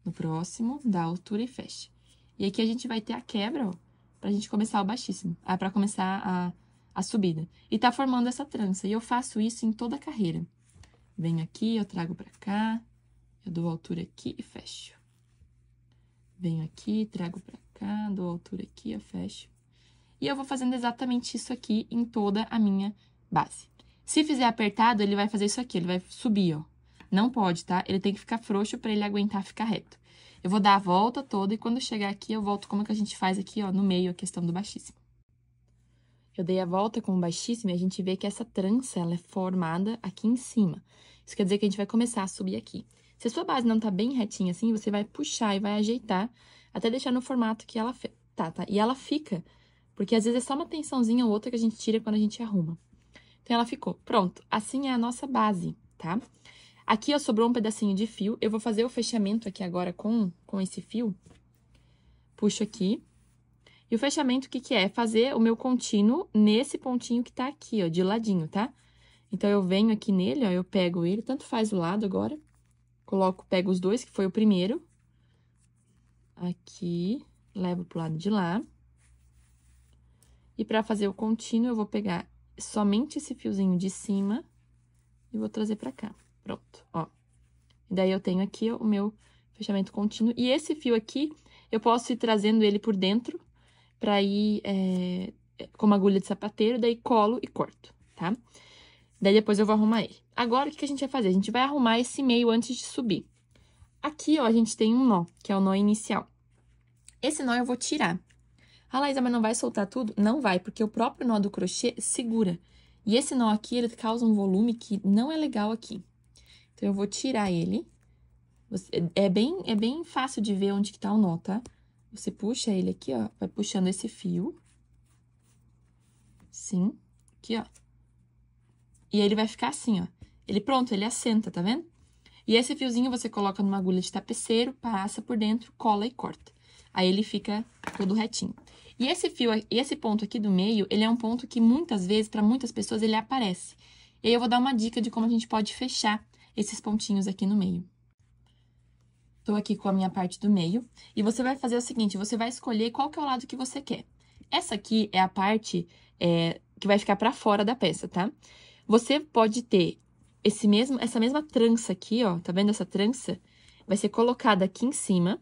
no próximo, dá a altura e fecha. E aqui a gente vai ter a quebra, ó, pra gente começar o baixíssimo, ah, pra começar a, a subida. E tá formando essa trança, e eu faço isso em toda a carreira. Venho aqui, eu trago pra cá, eu dou altura aqui e fecho. Venho aqui, trago pra cá, dou altura aqui, eu fecho. E eu vou fazendo exatamente isso aqui em toda a minha base. Se fizer apertado, ele vai fazer isso aqui, ele vai subir, ó. Não pode, tá? Ele tem que ficar frouxo para ele aguentar ficar reto. Eu vou dar a volta toda e quando chegar aqui, eu volto como que a gente faz aqui, ó, no meio, a questão do baixíssimo. Eu dei a volta com o baixíssimo e a gente vê que essa trança, ela é formada aqui em cima. Isso quer dizer que a gente vai começar a subir aqui. Se a sua base não tá bem retinha assim, você vai puxar e vai ajeitar até deixar no formato que ela tá, tá? E ela fica porque às vezes é só uma tensãozinha ou outra que a gente tira quando a gente arruma. Então ela ficou. Pronto, assim é a nossa base, tá? Aqui ó, sobrou um pedacinho de fio. Eu vou fazer o fechamento aqui agora com, com esse fio. Puxo aqui. E o fechamento, o que que é? é fazer o meu contínuo nesse pontinho que tá aqui, ó, de ladinho, tá? Então, eu venho aqui nele, ó, eu pego ele, tanto faz o lado agora. Coloco, pego os dois, que foi o primeiro. Aqui, levo pro lado de lá. E para fazer o contínuo, eu vou pegar somente esse fiozinho de cima e vou trazer para cá. Pronto, ó. E daí, eu tenho aqui o meu fechamento contínuo. E esse fio aqui, eu posso ir trazendo ele por dentro para ir é, com uma agulha de sapateiro, daí colo e corto, tá? Daí, depois eu vou arrumar ele. Agora, o que a gente vai fazer? A gente vai arrumar esse meio antes de subir. Aqui, ó, a gente tem um nó, que é o nó inicial. Esse nó eu vou tirar. Ah, Laísa, mas não vai soltar tudo? Não vai, porque o próprio nó do crochê segura. E esse nó aqui, ele causa um volume que não é legal aqui. Então, eu vou tirar ele. É bem, é bem fácil de ver onde que tá o nó, tá? Você puxa ele aqui, ó, vai puxando esse fio. Sim, aqui, ó. E aí, ele vai ficar assim, ó. Ele pronto, ele assenta, tá vendo? E esse fiozinho você coloca numa agulha de tapeceiro, passa por dentro, cola e corta. Aí ele fica todo retinho. E esse fio, esse ponto aqui do meio, ele é um ponto que muitas vezes, para muitas pessoas, ele aparece. E aí eu vou dar uma dica de como a gente pode fechar esses pontinhos aqui no meio. Estou aqui com a minha parte do meio e você vai fazer o seguinte, você vai escolher qual que é o lado que você quer. Essa aqui é a parte é, que vai ficar para fora da peça, tá? Você pode ter esse mesmo, essa mesma trança aqui, ó, tá vendo essa trança? Vai ser colocada aqui em cima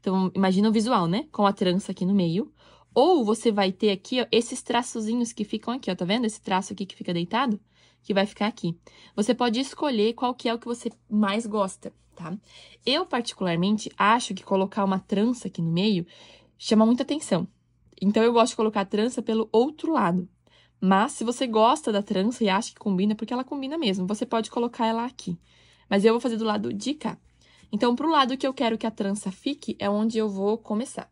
então, imagina o visual, né? Com a trança aqui no meio. Ou você vai ter aqui, ó, esses traçozinhos que ficam aqui, ó, tá vendo? Esse traço aqui que fica deitado, que vai ficar aqui. Você pode escolher qual que é o que você mais gosta, tá? Eu, particularmente, acho que colocar uma trança aqui no meio chama muita atenção. Então, eu gosto de colocar a trança pelo outro lado. Mas, se você gosta da trança e acha que combina, porque ela combina mesmo, você pode colocar ela aqui. Mas eu vou fazer do lado de cá. Então, para o lado que eu quero que a trança fique, é onde eu vou começar.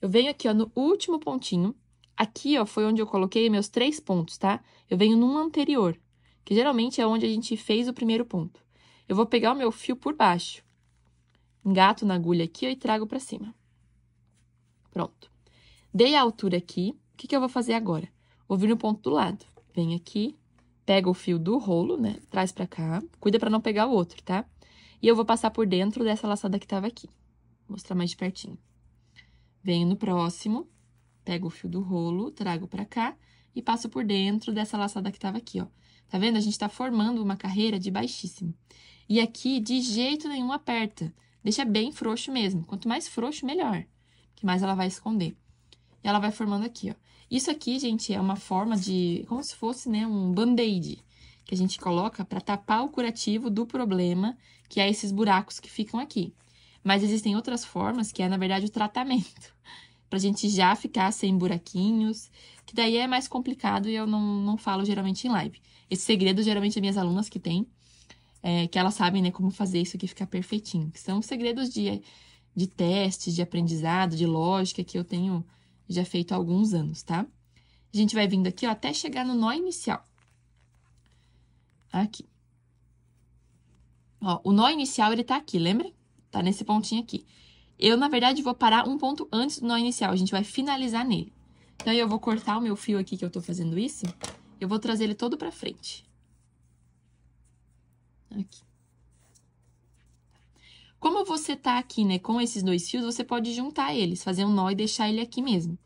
Eu venho aqui, ó, no último pontinho. Aqui, ó, foi onde eu coloquei meus três pontos, tá? Eu venho num anterior, que geralmente é onde a gente fez o primeiro ponto. Eu vou pegar o meu fio por baixo, engato na agulha aqui ó, e trago para cima. Pronto. Dei a altura aqui. O que, que eu vou fazer agora? Vou vir no ponto do lado. Venho aqui, pega o fio do rolo, né? Traz para cá. Cuida para não pegar o outro, tá? E eu vou passar por dentro dessa laçada que tava aqui. Vou mostrar mais de pertinho. Venho no próximo, pego o fio do rolo, trago pra cá e passo por dentro dessa laçada que tava aqui, ó. Tá vendo? A gente tá formando uma carreira de baixíssimo. E aqui, de jeito nenhum, aperta. Deixa bem frouxo mesmo. Quanto mais frouxo, melhor. Que mais ela vai esconder. E ela vai formando aqui, ó. Isso aqui, gente, é uma forma de... Como se fosse, né, um band-aid. Que a gente coloca para tapar o curativo do problema que é esses buracos que ficam aqui. Mas existem outras formas, que é, na verdade, o tratamento. pra gente já ficar sem buraquinhos, que daí é mais complicado e eu não, não falo geralmente em live. Esse segredo, geralmente, é minhas alunas que têm, é, que elas sabem, né, como fazer isso aqui ficar perfeitinho. Que são segredos de, de teste, de aprendizado, de lógica, que eu tenho já feito há alguns anos, tá? A gente vai vindo aqui, ó, até chegar no nó inicial. Aqui. Ó, o nó inicial, ele tá aqui, lembra? Tá nesse pontinho aqui. Eu, na verdade, vou parar um ponto antes do nó inicial. A gente vai finalizar nele. Então, eu vou cortar o meu fio aqui que eu tô fazendo isso. Eu vou trazer ele todo pra frente. Aqui. Como você tá aqui, né, com esses dois fios, você pode juntar eles, fazer um nó e deixar ele aqui mesmo.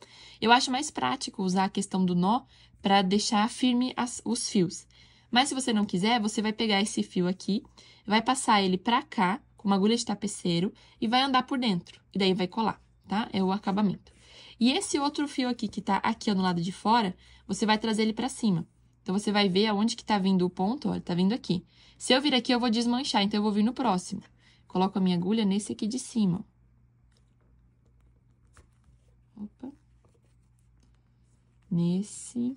Eu acho mais prático usar a questão do nó para deixar firme as, os fios. Mas se você não quiser, você vai pegar esse fio aqui, vai passar ele pra cá, com uma agulha de tapeceiro, e vai andar por dentro. E daí vai colar, tá? É o acabamento. E esse outro fio aqui, que tá aqui ó, no lado de fora, você vai trazer ele pra cima. Então, você vai ver aonde que tá vindo o ponto, ó, tá vindo aqui. Se eu vir aqui, eu vou desmanchar, então eu vou vir no próximo. Coloco a minha agulha nesse aqui de cima, Opa. Nesse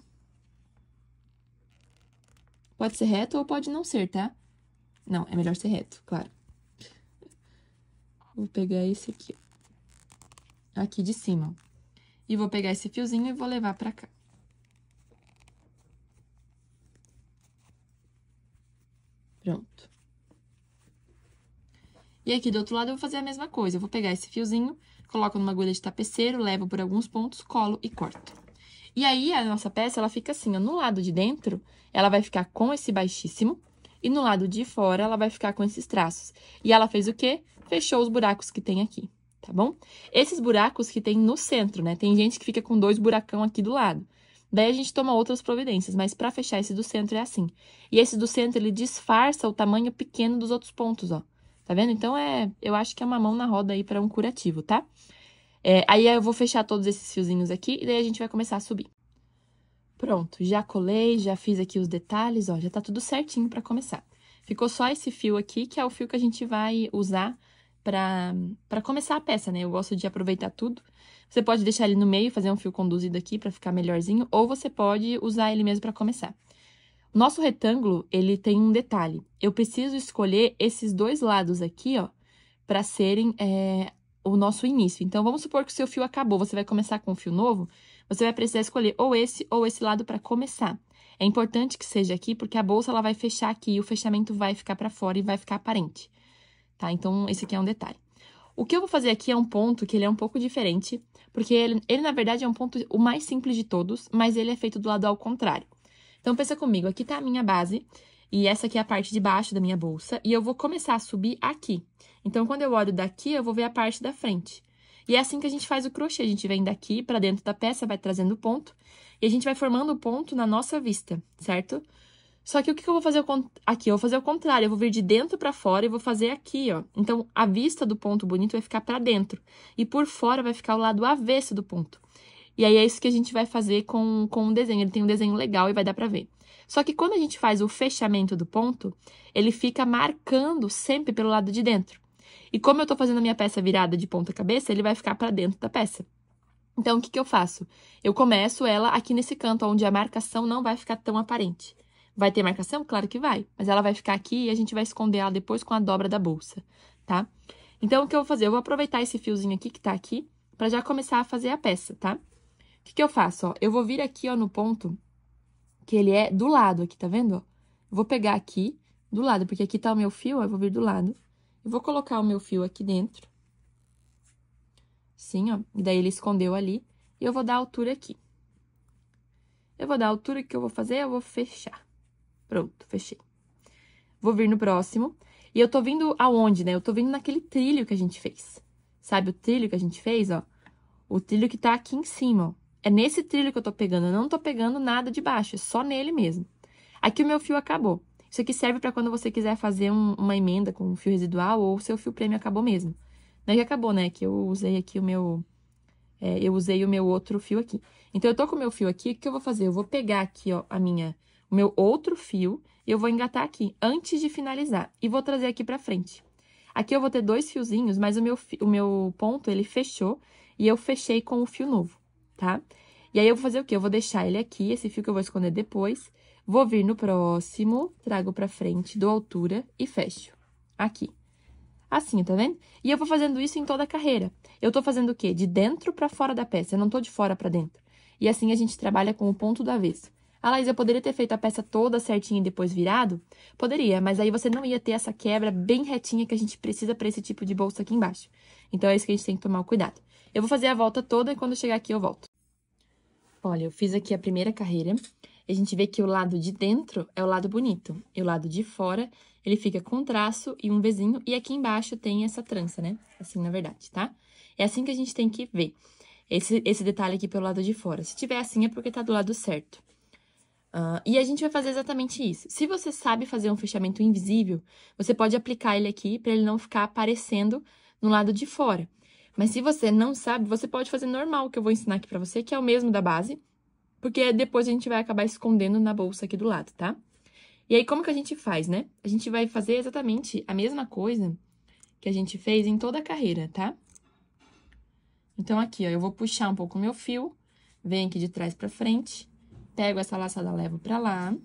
Pode ser reto ou pode não ser, tá? Não, é melhor ser reto, claro. Vou pegar esse aqui, ó. Aqui de cima, ó. E vou pegar esse fiozinho e vou levar pra cá. Pronto. E aqui do outro lado eu vou fazer a mesma coisa. Eu vou pegar esse fiozinho, coloco numa agulha de tapeceiro, levo por alguns pontos, colo e corto. E aí a nossa peça ela fica assim, ó, no lado de dentro ela vai ficar com esse baixíssimo e no lado de fora ela vai ficar com esses traços. E ela fez o quê? Fechou os buracos que tem aqui, tá bom? Esses buracos que tem no centro, né? Tem gente que fica com dois buracão aqui do lado. Daí a gente toma outras providências, mas para fechar esse do centro é assim. E esse do centro ele disfarça o tamanho pequeno dos outros pontos, ó. Tá vendo? Então é, eu acho que é uma mão na roda aí para um curativo, tá? É, aí eu vou fechar todos esses fiozinhos aqui e daí a gente vai começar a subir. Pronto, já colei, já fiz aqui os detalhes, ó, já tá tudo certinho para começar. Ficou só esse fio aqui, que é o fio que a gente vai usar para começar a peça, né? Eu gosto de aproveitar tudo. Você pode deixar ele no meio, fazer um fio conduzido aqui para ficar melhorzinho, ou você pode usar ele mesmo para começar. Nosso retângulo, ele tem um detalhe. Eu preciso escolher esses dois lados aqui, ó, para serem é, o nosso início. Então, vamos supor que o seu fio acabou, você vai começar com um fio novo, você vai precisar escolher ou esse ou esse lado para começar. É importante que seja aqui, porque a bolsa ela vai fechar aqui e o fechamento vai ficar para fora e vai ficar aparente, tá? Então, esse aqui é um detalhe. O que eu vou fazer aqui é um ponto que ele é um pouco diferente, porque ele, ele na verdade é um ponto o mais simples de todos, mas ele é feito do lado ao contrário. Então, pensa comigo, aqui está a minha base, e essa aqui é a parte de baixo da minha bolsa, e eu vou começar a subir aqui. Então, quando eu olho daqui, eu vou ver a parte da frente. E é assim que a gente faz o crochê. A gente vem daqui para dentro da peça, vai trazendo o ponto, e a gente vai formando o ponto na nossa vista, certo? Só que o que eu vou fazer aqui? Eu vou fazer o contrário, eu vou vir de dentro para fora e vou fazer aqui, ó. Então, a vista do ponto bonito vai ficar para dentro, e por fora vai ficar o lado avesso do ponto. E aí, é isso que a gente vai fazer com, com um desenho. Ele tem um desenho legal e vai dar para ver. Só que quando a gente faz o fechamento do ponto, ele fica marcando sempre pelo lado de dentro. E como eu tô fazendo a minha peça virada de ponta cabeça, ele vai ficar para dentro da peça. Então, o que, que eu faço? Eu começo ela aqui nesse canto, onde a marcação não vai ficar tão aparente. Vai ter marcação? Claro que vai. Mas ela vai ficar aqui e a gente vai esconder ela depois com a dobra da bolsa, tá? Então, o que eu vou fazer? Eu vou aproveitar esse fiozinho aqui que tá aqui, para já começar a fazer a peça, tá? O que, que eu faço, ó? Eu vou vir aqui, ó, no ponto que ele é do lado aqui, tá vendo? Eu Vou pegar aqui, do lado, porque aqui tá o meu fio, ó, eu vou vir do lado. Eu vou colocar o meu fio aqui dentro. Sim, ó. daí ele escondeu ali. E eu vou dar a altura aqui. Eu vou dar a altura que eu vou fazer, eu vou fechar. Pronto, fechei. Vou vir no próximo. E eu tô vindo aonde, né? Eu tô vindo naquele trilho que a gente fez. Sabe o trilho que a gente fez, ó? O trilho que tá aqui em cima, ó. É nesse trilho que eu tô pegando. Eu não tô pegando nada de baixo, é só nele mesmo. Aqui o meu fio acabou. Isso aqui serve para quando você quiser fazer um, uma emenda com um fio residual ou seu fio prêmio acabou mesmo. Não é que acabou, né? É que eu usei aqui o meu... É, eu usei o meu outro fio aqui. Então, eu tô com o meu fio aqui, o que eu vou fazer? Eu vou pegar aqui, ó, a minha, o meu outro fio e eu vou engatar aqui antes de finalizar. E vou trazer aqui pra frente. Aqui eu vou ter dois fiozinhos, mas o meu, o meu ponto, ele fechou e eu fechei com o fio novo, tá? E aí, eu vou fazer o quê? Eu vou deixar ele aqui, esse fio que eu vou esconder depois, Vou vir no próximo, trago pra frente, dou altura e fecho. Aqui. Assim, tá vendo? E eu vou fazendo isso em toda a carreira. Eu tô fazendo o quê? De dentro pra fora da peça, eu não tô de fora pra dentro. E assim a gente trabalha com o ponto do avesso. Ah, Laís, eu poderia ter feito a peça toda certinha e depois virado? Poderia, mas aí você não ia ter essa quebra bem retinha que a gente precisa para esse tipo de bolsa aqui embaixo. Então, é isso que a gente tem que tomar cuidado. Eu vou fazer a volta toda e quando chegar aqui eu volto. Olha, eu fiz aqui a primeira carreira a gente vê que o lado de dentro é o lado bonito, e o lado de fora, ele fica com traço e um Vzinho, e aqui embaixo tem essa trança, né? Assim, na verdade, tá? É assim que a gente tem que ver esse, esse detalhe aqui pelo lado de fora. Se tiver assim, é porque tá do lado certo. Uh, e a gente vai fazer exatamente isso. Se você sabe fazer um fechamento invisível, você pode aplicar ele aqui para ele não ficar aparecendo no lado de fora. Mas se você não sabe, você pode fazer normal, que eu vou ensinar aqui para você, que é o mesmo da base. Porque depois a gente vai acabar escondendo na bolsa aqui do lado, tá? E aí, como que a gente faz, né? A gente vai fazer exatamente a mesma coisa que a gente fez em toda a carreira, tá? Então, aqui, ó, eu vou puxar um pouco o meu fio, venho aqui de trás pra frente, pego essa laçada, levo pra lá.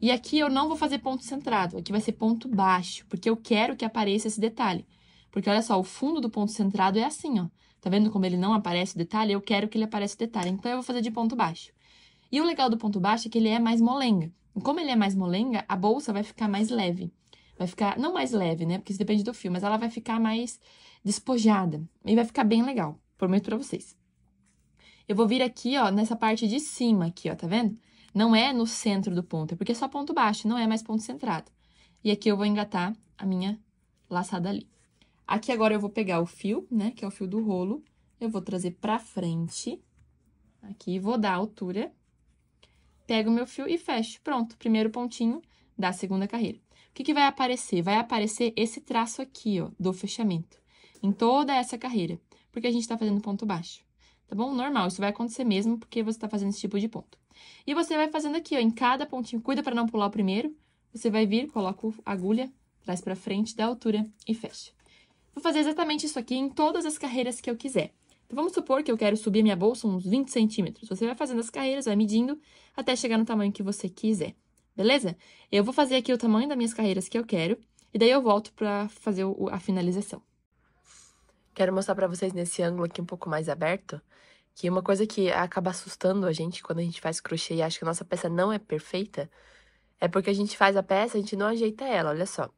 E aqui eu não vou fazer ponto centrado, aqui vai ser ponto baixo, porque eu quero que apareça esse detalhe. Porque olha só, o fundo do ponto centrado é assim, ó. Tá vendo como ele não aparece o detalhe? Eu quero que ele apareça detalhe, então eu vou fazer de ponto baixo. E o legal do ponto baixo é que ele é mais molenga. E como ele é mais molenga, a bolsa vai ficar mais leve. Vai ficar, não mais leve, né? Porque isso depende do fio, mas ela vai ficar mais despojada. E vai ficar bem legal, prometo pra vocês. Eu vou vir aqui, ó, nessa parte de cima aqui, ó, tá vendo? Não é no centro do ponto, é porque é só ponto baixo, não é mais ponto centrado. E aqui eu vou engatar a minha laçada ali. Aqui agora eu vou pegar o fio, né, que é o fio do rolo, eu vou trazer pra frente, aqui, vou dar a altura, pego o meu fio e fecho. Pronto, primeiro pontinho da segunda carreira. O que, que vai aparecer? Vai aparecer esse traço aqui, ó, do fechamento, em toda essa carreira, porque a gente tá fazendo ponto baixo, tá bom? Normal, isso vai acontecer mesmo, porque você tá fazendo esse tipo de ponto. E você vai fazendo aqui, ó, em cada pontinho, cuida para não pular o primeiro, você vai vir, coloca a agulha, traz pra frente, dá a altura e fecha. Vou fazer exatamente isso aqui em todas as carreiras que eu quiser. Então, vamos supor que eu quero subir minha bolsa uns 20 centímetros. Você vai fazendo as carreiras, vai medindo até chegar no tamanho que você quiser. Beleza? Eu vou fazer aqui o tamanho das minhas carreiras que eu quero e daí eu volto para fazer a finalização. Quero mostrar para vocês nesse ângulo aqui um pouco mais aberto que uma coisa que acaba assustando a gente quando a gente faz crochê e acha que a nossa peça não é perfeita é porque a gente faz a peça, a gente não ajeita ela, olha só.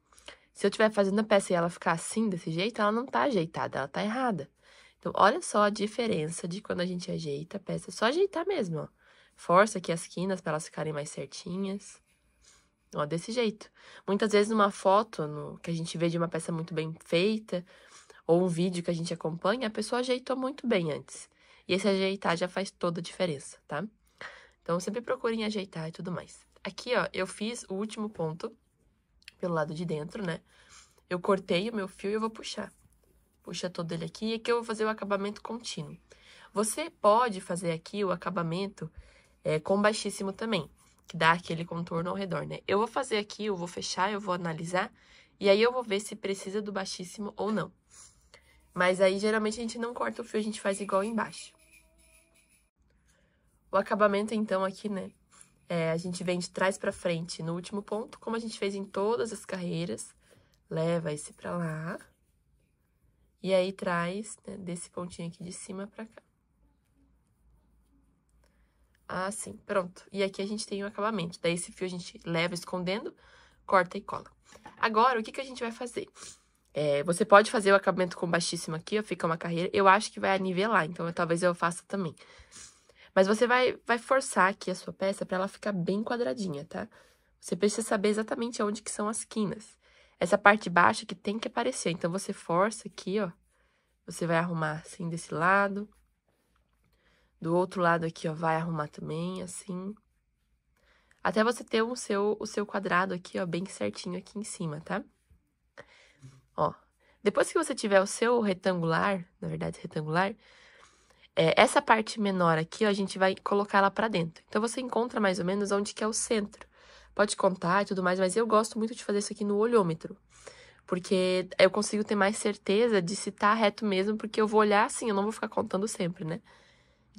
Se eu estiver fazendo a peça e ela ficar assim, desse jeito, ela não tá ajeitada, ela tá errada. Então, olha só a diferença de quando a gente ajeita a peça. É só ajeitar mesmo, ó. Força aqui as quinas para elas ficarem mais certinhas. Ó, desse jeito. Muitas vezes numa foto no, que a gente vê de uma peça muito bem feita, ou um vídeo que a gente acompanha, a pessoa ajeitou muito bem antes. E esse ajeitar já faz toda a diferença, tá? Então, sempre procurem ajeitar e tudo mais. Aqui, ó, eu fiz o último ponto, pelo lado de dentro, né? Eu cortei o meu fio e eu vou puxar. Puxa todo ele aqui é e aqui eu vou fazer o acabamento contínuo. Você pode fazer aqui o acabamento é, com baixíssimo também, que dá aquele contorno ao redor, né? Eu vou fazer aqui, eu vou fechar, eu vou analisar e aí eu vou ver se precisa do baixíssimo ou não. Mas aí geralmente a gente não corta o fio, a gente faz igual embaixo. O acabamento então aqui, né? É, a gente vem de trás para frente no último ponto, como a gente fez em todas as carreiras. Leva esse para lá. E aí traz né, desse pontinho aqui de cima para cá. Assim, pronto. E aqui a gente tem o acabamento. Daí esse fio a gente leva escondendo, corta e cola. Agora, o que, que a gente vai fazer? É, você pode fazer o acabamento com baixíssimo aqui, ó, fica uma carreira. Eu acho que vai nivelar, então eu, talvez eu faça também. Mas você vai, vai forçar aqui a sua peça para ela ficar bem quadradinha, tá? Você precisa saber exatamente onde que são as quinas. Essa parte baixa que tem que aparecer. Então, você força aqui, ó. Você vai arrumar assim desse lado. Do outro lado aqui, ó, vai arrumar também, assim. Até você ter o seu, o seu quadrado aqui, ó, bem certinho aqui em cima, tá? Ó, depois que você tiver o seu retangular, na verdade retangular, é, essa parte menor aqui, ó, a gente vai colocar ela para dentro. Então, você encontra mais ou menos onde que é o centro. Pode contar e tudo mais, mas eu gosto muito de fazer isso aqui no olhômetro. Porque eu consigo ter mais certeza de se tá reto mesmo, porque eu vou olhar assim, eu não vou ficar contando sempre, né?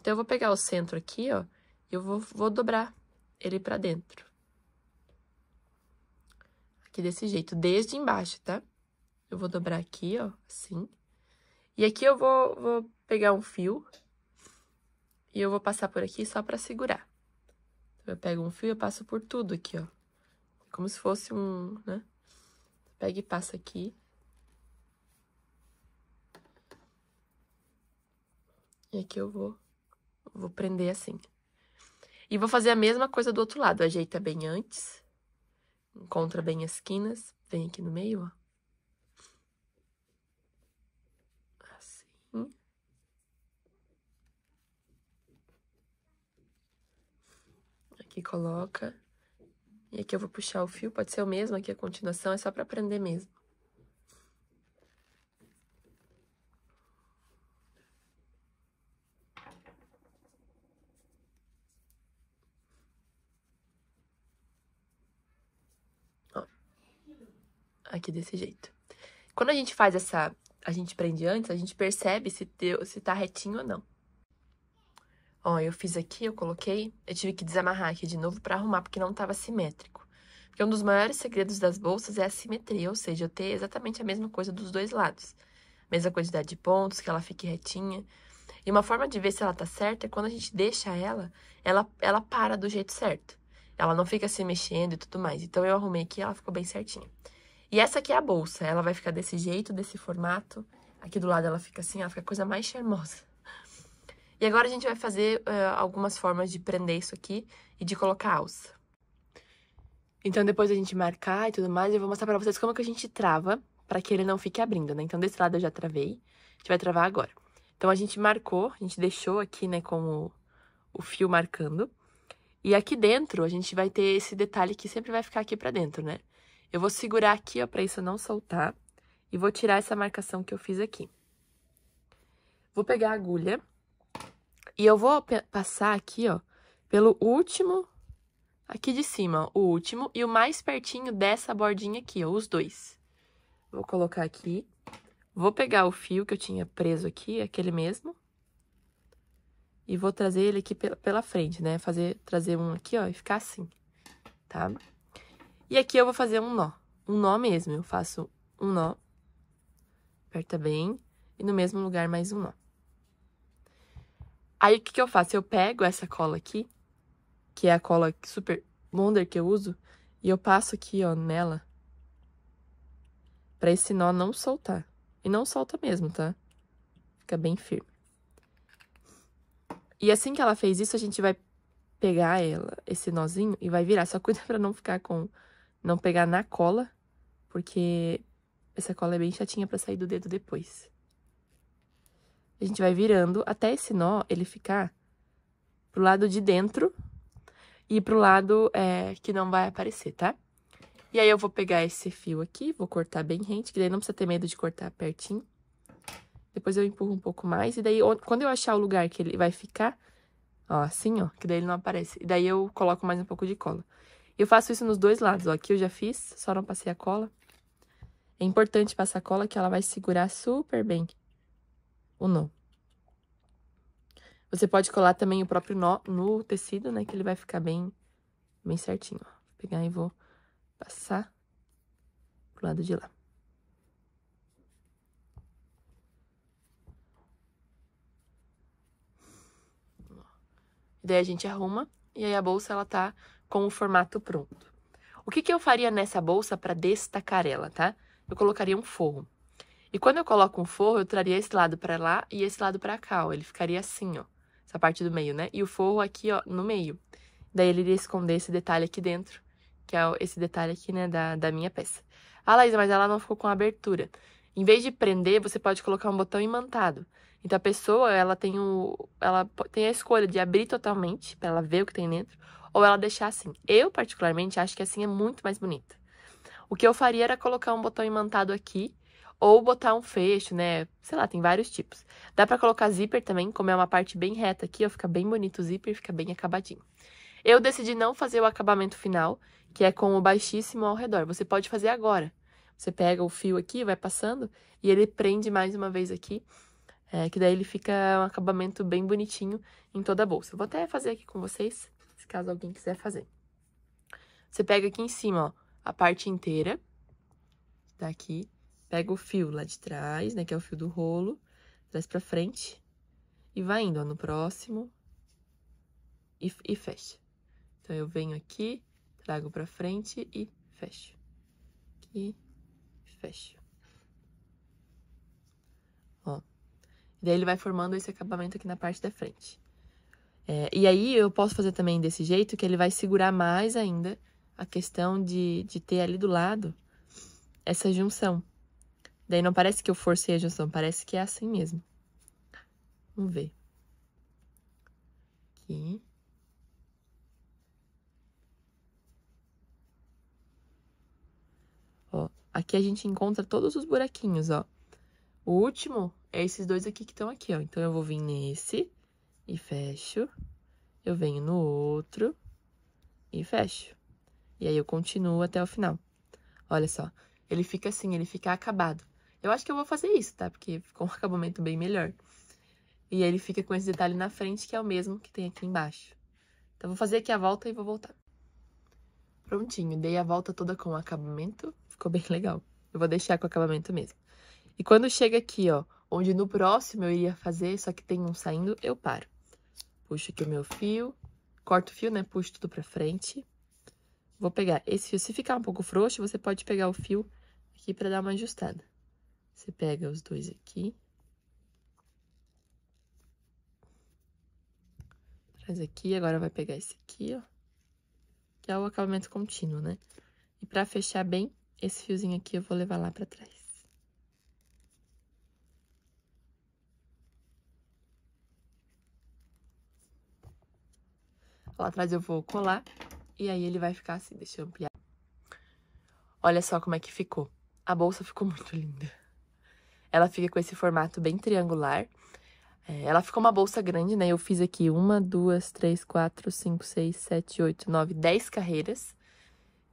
Então, eu vou pegar o centro aqui, ó, e eu vou, vou dobrar ele para dentro. Aqui desse jeito, desde embaixo, tá? Eu vou dobrar aqui, ó, assim. E aqui eu vou, vou pegar um fio e eu vou passar por aqui só para segurar. Então, eu pego um fio e passo por tudo aqui, ó. Como se fosse um, né? Pega e passa aqui. E aqui eu vou, vou prender assim. E vou fazer a mesma coisa do outro lado. Ajeita bem antes. Encontra bem as esquinas Vem aqui no meio, ó. aqui coloca. E aqui eu vou puxar o fio, pode ser o mesmo aqui a continuação, é só pra prender mesmo. Ó, aqui desse jeito. Quando a gente faz essa, a gente prende antes, a gente percebe se, deu, se tá retinho ou não. Ó, eu fiz aqui, eu coloquei, eu tive que desamarrar aqui de novo para arrumar, porque não estava simétrico. Porque um dos maiores segredos das bolsas é a simetria, ou seja, eu ter exatamente a mesma coisa dos dois lados. Mesma quantidade de pontos, que ela fique retinha. E uma forma de ver se ela tá certa é quando a gente deixa ela, ela, ela para do jeito certo. Ela não fica se mexendo e tudo mais. Então, eu arrumei aqui ela ficou bem certinha. E essa aqui é a bolsa. Ela vai ficar desse jeito, desse formato. Aqui do lado ela fica assim, ela fica a coisa mais charmosa. E agora a gente vai fazer uh, algumas formas de prender isso aqui e de colocar alça. Então depois a gente marcar e tudo mais, eu vou mostrar para vocês como que a gente trava para que ele não fique abrindo, né? Então desse lado eu já travei, a gente vai travar agora. Então a gente marcou, a gente deixou aqui, né, com o, o fio marcando. E aqui dentro a gente vai ter esse detalhe que sempre vai ficar aqui para dentro, né? Eu vou segurar aqui, ó, para isso não soltar. E vou tirar essa marcação que eu fiz aqui. Vou pegar a agulha e eu vou passar aqui, ó, pelo último, aqui de cima, ó, o último, e o mais pertinho dessa bordinha aqui, ó, os dois. Vou colocar aqui, vou pegar o fio que eu tinha preso aqui, aquele mesmo, e vou trazer ele aqui pela frente, né? Fazer, trazer um aqui, ó, e ficar assim, tá? E aqui eu vou fazer um nó, um nó mesmo, eu faço um nó, aperta bem, e no mesmo lugar mais um nó. Aí o que, que eu faço? Eu pego essa cola aqui, que é a cola super Wonder que eu uso, e eu passo aqui, ó, nela, pra esse nó não soltar. E não solta mesmo, tá? Fica bem firme. E assim que ela fez isso, a gente vai pegar ela, esse nozinho, e vai virar. Só cuida pra não ficar com... Não pegar na cola, porque essa cola é bem chatinha pra sair do dedo depois a gente vai virando até esse nó ele ficar pro lado de dentro e pro lado é, que não vai aparecer, tá? E aí eu vou pegar esse fio aqui, vou cortar bem rente, que daí não precisa ter medo de cortar pertinho. Depois eu empurro um pouco mais, e daí quando eu achar o lugar que ele vai ficar, ó, assim, ó, que daí ele não aparece. E daí eu coloco mais um pouco de cola. Eu faço isso nos dois lados, ó, aqui eu já fiz, só não passei a cola. É importante passar a cola, que ela vai segurar super bem o nó. Você pode colar também o próprio nó no tecido, né? Que ele vai ficar bem, bem certinho, ó. Vou pegar e vou passar pro lado de lá. Daí a gente arruma e aí a bolsa ela tá com o formato pronto. O que, que eu faria nessa bolsa para destacar ela, tá? Eu colocaria um forro. E quando eu coloco um forro, eu traria esse lado para lá e esse lado para cá, ó. Ele ficaria assim, ó. Essa parte do meio, né? E o forro aqui, ó, no meio. Daí ele iria esconder esse detalhe aqui dentro, que é esse detalhe aqui, né, da, da minha peça. Ah, Laís, mas ela não ficou com abertura. Em vez de prender, você pode colocar um botão imantado. Então a pessoa, ela tem o ela tem a escolha de abrir totalmente para ela ver o que tem dentro ou ela deixar assim. Eu particularmente acho que assim é muito mais bonita. O que eu faria era colocar um botão imantado aqui ou botar um fecho, né? Sei lá, tem vários tipos. Dá para colocar zíper também, como é uma parte bem reta aqui, ó, fica bem bonito o zíper, fica bem acabadinho. Eu decidi não fazer o acabamento final, que é com o baixíssimo ao redor. Você pode fazer agora. Você pega o fio aqui, vai passando, e ele prende mais uma vez aqui, é, que daí ele fica um acabamento bem bonitinho em toda a bolsa. Eu vou até fazer aqui com vocês, se caso alguém quiser fazer. Você pega aqui em cima, ó, a parte inteira, daqui, Pega o fio lá de trás, né, que é o fio do rolo, traz pra frente e vai indo, ó, no próximo e, e fecha. Então, eu venho aqui, trago pra frente e fecho. Aqui, fecho. Ó. E daí, ele vai formando esse acabamento aqui na parte da frente. É, e aí, eu posso fazer também desse jeito, que ele vai segurar mais ainda a questão de, de ter ali do lado essa junção. Daí não parece que eu forcei a junção, parece que é assim mesmo. Vamos ver. Aqui. Ó, aqui a gente encontra todos os buraquinhos, ó. O último é esses dois aqui que estão aqui, ó. Então, eu vou vir nesse e fecho. Eu venho no outro e fecho. E aí, eu continuo até o final. Olha só, ele fica assim, ele fica acabado. Eu acho que eu vou fazer isso, tá? Porque ficou um acabamento bem melhor. E ele fica com esse detalhe na frente, que é o mesmo que tem aqui embaixo. Então, vou fazer aqui a volta e vou voltar. Prontinho, dei a volta toda com o acabamento. Ficou bem legal. Eu vou deixar com o acabamento mesmo. E quando chega aqui, ó, onde no próximo eu iria fazer, só que tem um saindo, eu paro. Puxo aqui o meu fio, corto o fio, né? Puxo tudo pra frente. Vou pegar esse fio. Se ficar um pouco frouxo, você pode pegar o fio aqui pra dar uma ajustada. Você pega os dois aqui. Traz aqui, agora vai pegar esse aqui, ó. Que é o acabamento contínuo, né? E pra fechar bem, esse fiozinho aqui eu vou levar lá pra trás. Lá atrás eu vou colar e aí ele vai ficar assim, deixa eu ampliar. Olha só como é que ficou. A bolsa ficou muito linda. Ela fica com esse formato bem triangular. É, ela ficou uma bolsa grande, né? Eu fiz aqui uma, duas, três, quatro, cinco, seis, sete, oito, nove, dez carreiras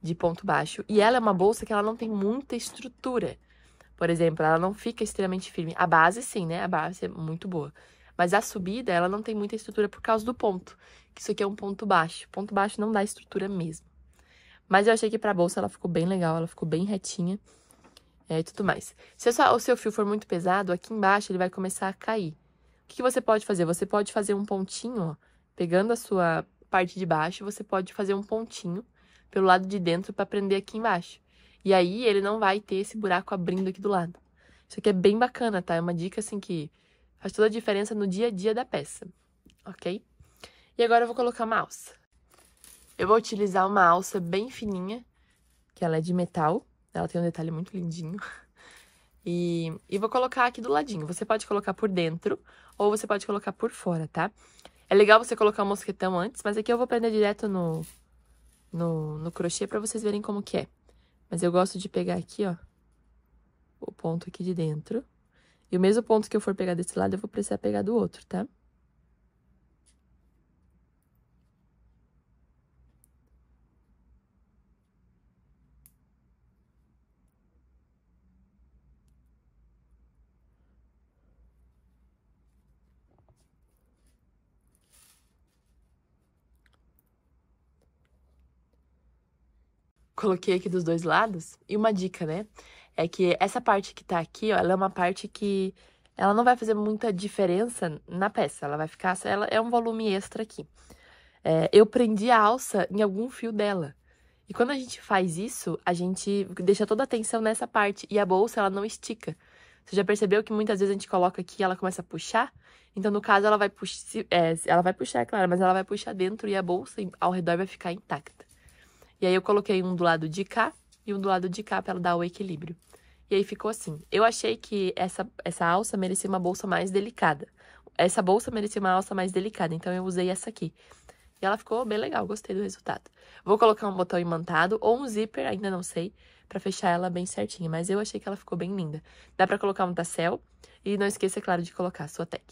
de ponto baixo. E ela é uma bolsa que ela não tem muita estrutura. Por exemplo, ela não fica extremamente firme. A base, sim, né? A base é muito boa. Mas a subida, ela não tem muita estrutura por causa do ponto. isso aqui é um ponto baixo. Ponto baixo não dá estrutura mesmo. Mas eu achei que pra bolsa ela ficou bem legal, ela ficou bem retinha é, e tudo mais. Se o seu fio for muito pesado, aqui embaixo ele vai começar a cair. O que, que você pode fazer? Você pode fazer um pontinho, ó, pegando a sua parte de baixo, você pode fazer um pontinho pelo lado de dentro para prender aqui embaixo. E aí ele não vai ter esse buraco abrindo aqui do lado. Isso aqui é bem bacana, tá? É uma dica assim que faz toda a diferença no dia a dia da peça, ok? E agora eu vou colocar uma alça. Eu vou utilizar uma alça bem fininha, que ela é de metal, ela tem um detalhe muito lindinho. E, e vou colocar aqui do ladinho. Você pode colocar por dentro ou você pode colocar por fora, tá? É legal você colocar o mosquetão antes, mas aqui eu vou prender direto no, no, no crochê pra vocês verem como que é. Mas eu gosto de pegar aqui, ó, o ponto aqui de dentro. E o mesmo ponto que eu for pegar desse lado, eu vou precisar pegar do outro, tá? coloquei aqui dos dois lados. E uma dica, né? É que essa parte que tá aqui, ó, ela é uma parte que ela não vai fazer muita diferença na peça. Ela vai ficar. Ela é um volume extra aqui. É, eu prendi a alça em algum fio dela. E quando a gente faz isso, a gente deixa toda a atenção nessa parte. E a bolsa, ela não estica. Você já percebeu que muitas vezes a gente coloca aqui e ela começa a puxar? Então, no caso, ela vai puxar, é, ela vai puxar, é claro, mas ela vai puxar dentro e a bolsa ao redor vai ficar intacta. E aí eu coloquei um do lado de cá e um do lado de cá para ela dar o equilíbrio. E aí ficou assim. Eu achei que essa, essa alça merecia uma bolsa mais delicada. Essa bolsa merecia uma alça mais delicada, então eu usei essa aqui. E ela ficou bem legal, gostei do resultado. Vou colocar um botão imantado ou um zíper, ainda não sei, para fechar ela bem certinha. Mas eu achei que ela ficou bem linda. Dá para colocar um tassel e não esqueça, é claro, de colocar a sua tag.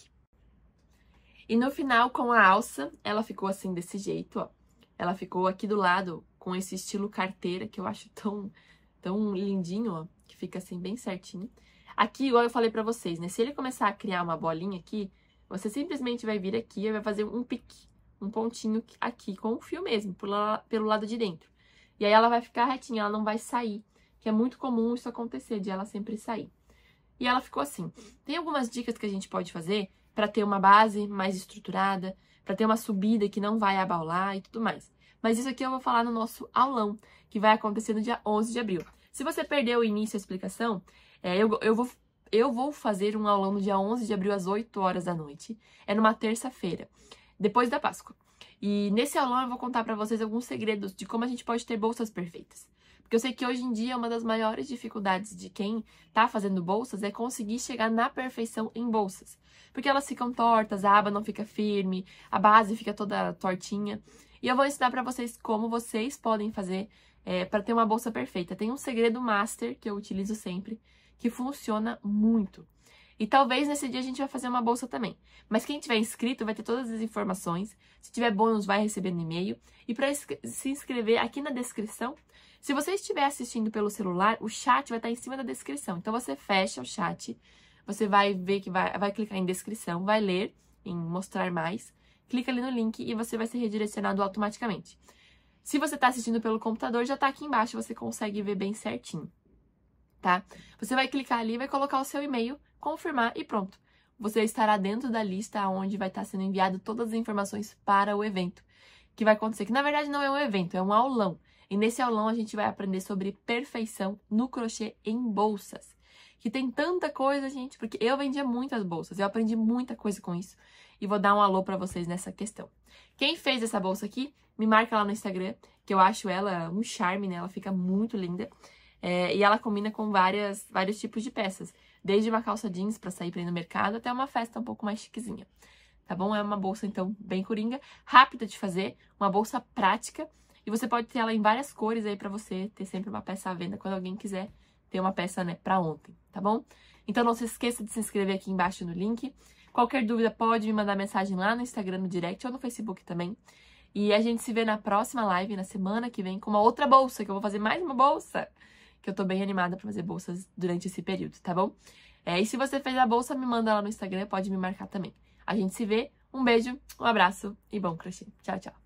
E no final, com a alça, ela ficou assim desse jeito, ó. Ela ficou aqui do lado com esse estilo carteira que eu acho tão, tão lindinho, ó, que fica assim bem certinho. Aqui, igual eu falei para vocês, né? Se ele começar a criar uma bolinha aqui, você simplesmente vai vir aqui e vai fazer um pique, um pontinho aqui com o fio mesmo, pelo lado de dentro. E aí ela vai ficar retinha, ela não vai sair, que é muito comum isso acontecer, de ela sempre sair. E ela ficou assim. Tem algumas dicas que a gente pode fazer para ter uma base mais estruturada, para ter uma subida que não vai abaular e tudo mais. Mas isso aqui eu vou falar no nosso aulão, que vai acontecer no dia 11 de abril. Se você perdeu o início da explicação, é, eu, eu, vou, eu vou fazer um aulão no dia 11 de abril às 8 horas da noite. É numa terça-feira, depois da Páscoa. E nesse aulão eu vou contar para vocês alguns segredos de como a gente pode ter bolsas perfeitas. Porque eu sei que hoje em dia uma das maiores dificuldades de quem está fazendo bolsas é conseguir chegar na perfeição em bolsas. Porque elas ficam tortas, a aba não fica firme, a base fica toda tortinha. E eu vou ensinar para vocês como vocês podem fazer é, para ter uma bolsa perfeita. Tem um segredo master que eu utilizo sempre, que funciona muito. E talvez nesse dia a gente vai fazer uma bolsa também. Mas quem tiver inscrito vai ter todas as informações. Se tiver bônus, vai receber no e-mail. E para se inscrever aqui na descrição, se você estiver assistindo pelo celular, o chat vai estar em cima da descrição. Então você fecha o chat, você vai ver que vai, vai clicar em descrição, vai ler em mostrar mais, clica ali no link e você vai ser redirecionado automaticamente. Se você está assistindo pelo computador, já está aqui embaixo, você consegue ver bem certinho, tá? Você vai clicar ali vai colocar o seu e-mail confirmar e pronto. Você estará dentro da lista onde vai estar sendo enviado todas as informações para o evento. Que vai acontecer, que na verdade não é um evento, é um aulão. E nesse aulão a gente vai aprender sobre perfeição no crochê em bolsas. Que tem tanta coisa, gente, porque eu vendia muitas bolsas, eu aprendi muita coisa com isso. E vou dar um alô para vocês nessa questão. Quem fez essa bolsa aqui, me marca lá no Instagram, que eu acho ela um charme, né? Ela fica muito linda. É, e ela combina com várias, vários tipos de peças desde uma calça jeans para sair para ir no mercado até uma festa um pouco mais chiquezinha. Tá bom? É uma bolsa então bem coringa, rápida de fazer, uma bolsa prática e você pode ter ela em várias cores aí para você ter sempre uma peça à venda quando alguém quiser ter uma peça, né, para ontem, tá bom? Então não se esqueça de se inscrever aqui embaixo no link. Qualquer dúvida pode me mandar mensagem lá no Instagram, no direct ou no Facebook também. E a gente se vê na próxima live, na semana que vem, com uma outra bolsa, que eu vou fazer mais uma bolsa que eu tô bem animada para fazer bolsas durante esse período, tá bom? É, e se você fez a bolsa, me manda lá no Instagram, pode me marcar também. A gente se vê, um beijo, um abraço e bom crochê. Tchau, tchau!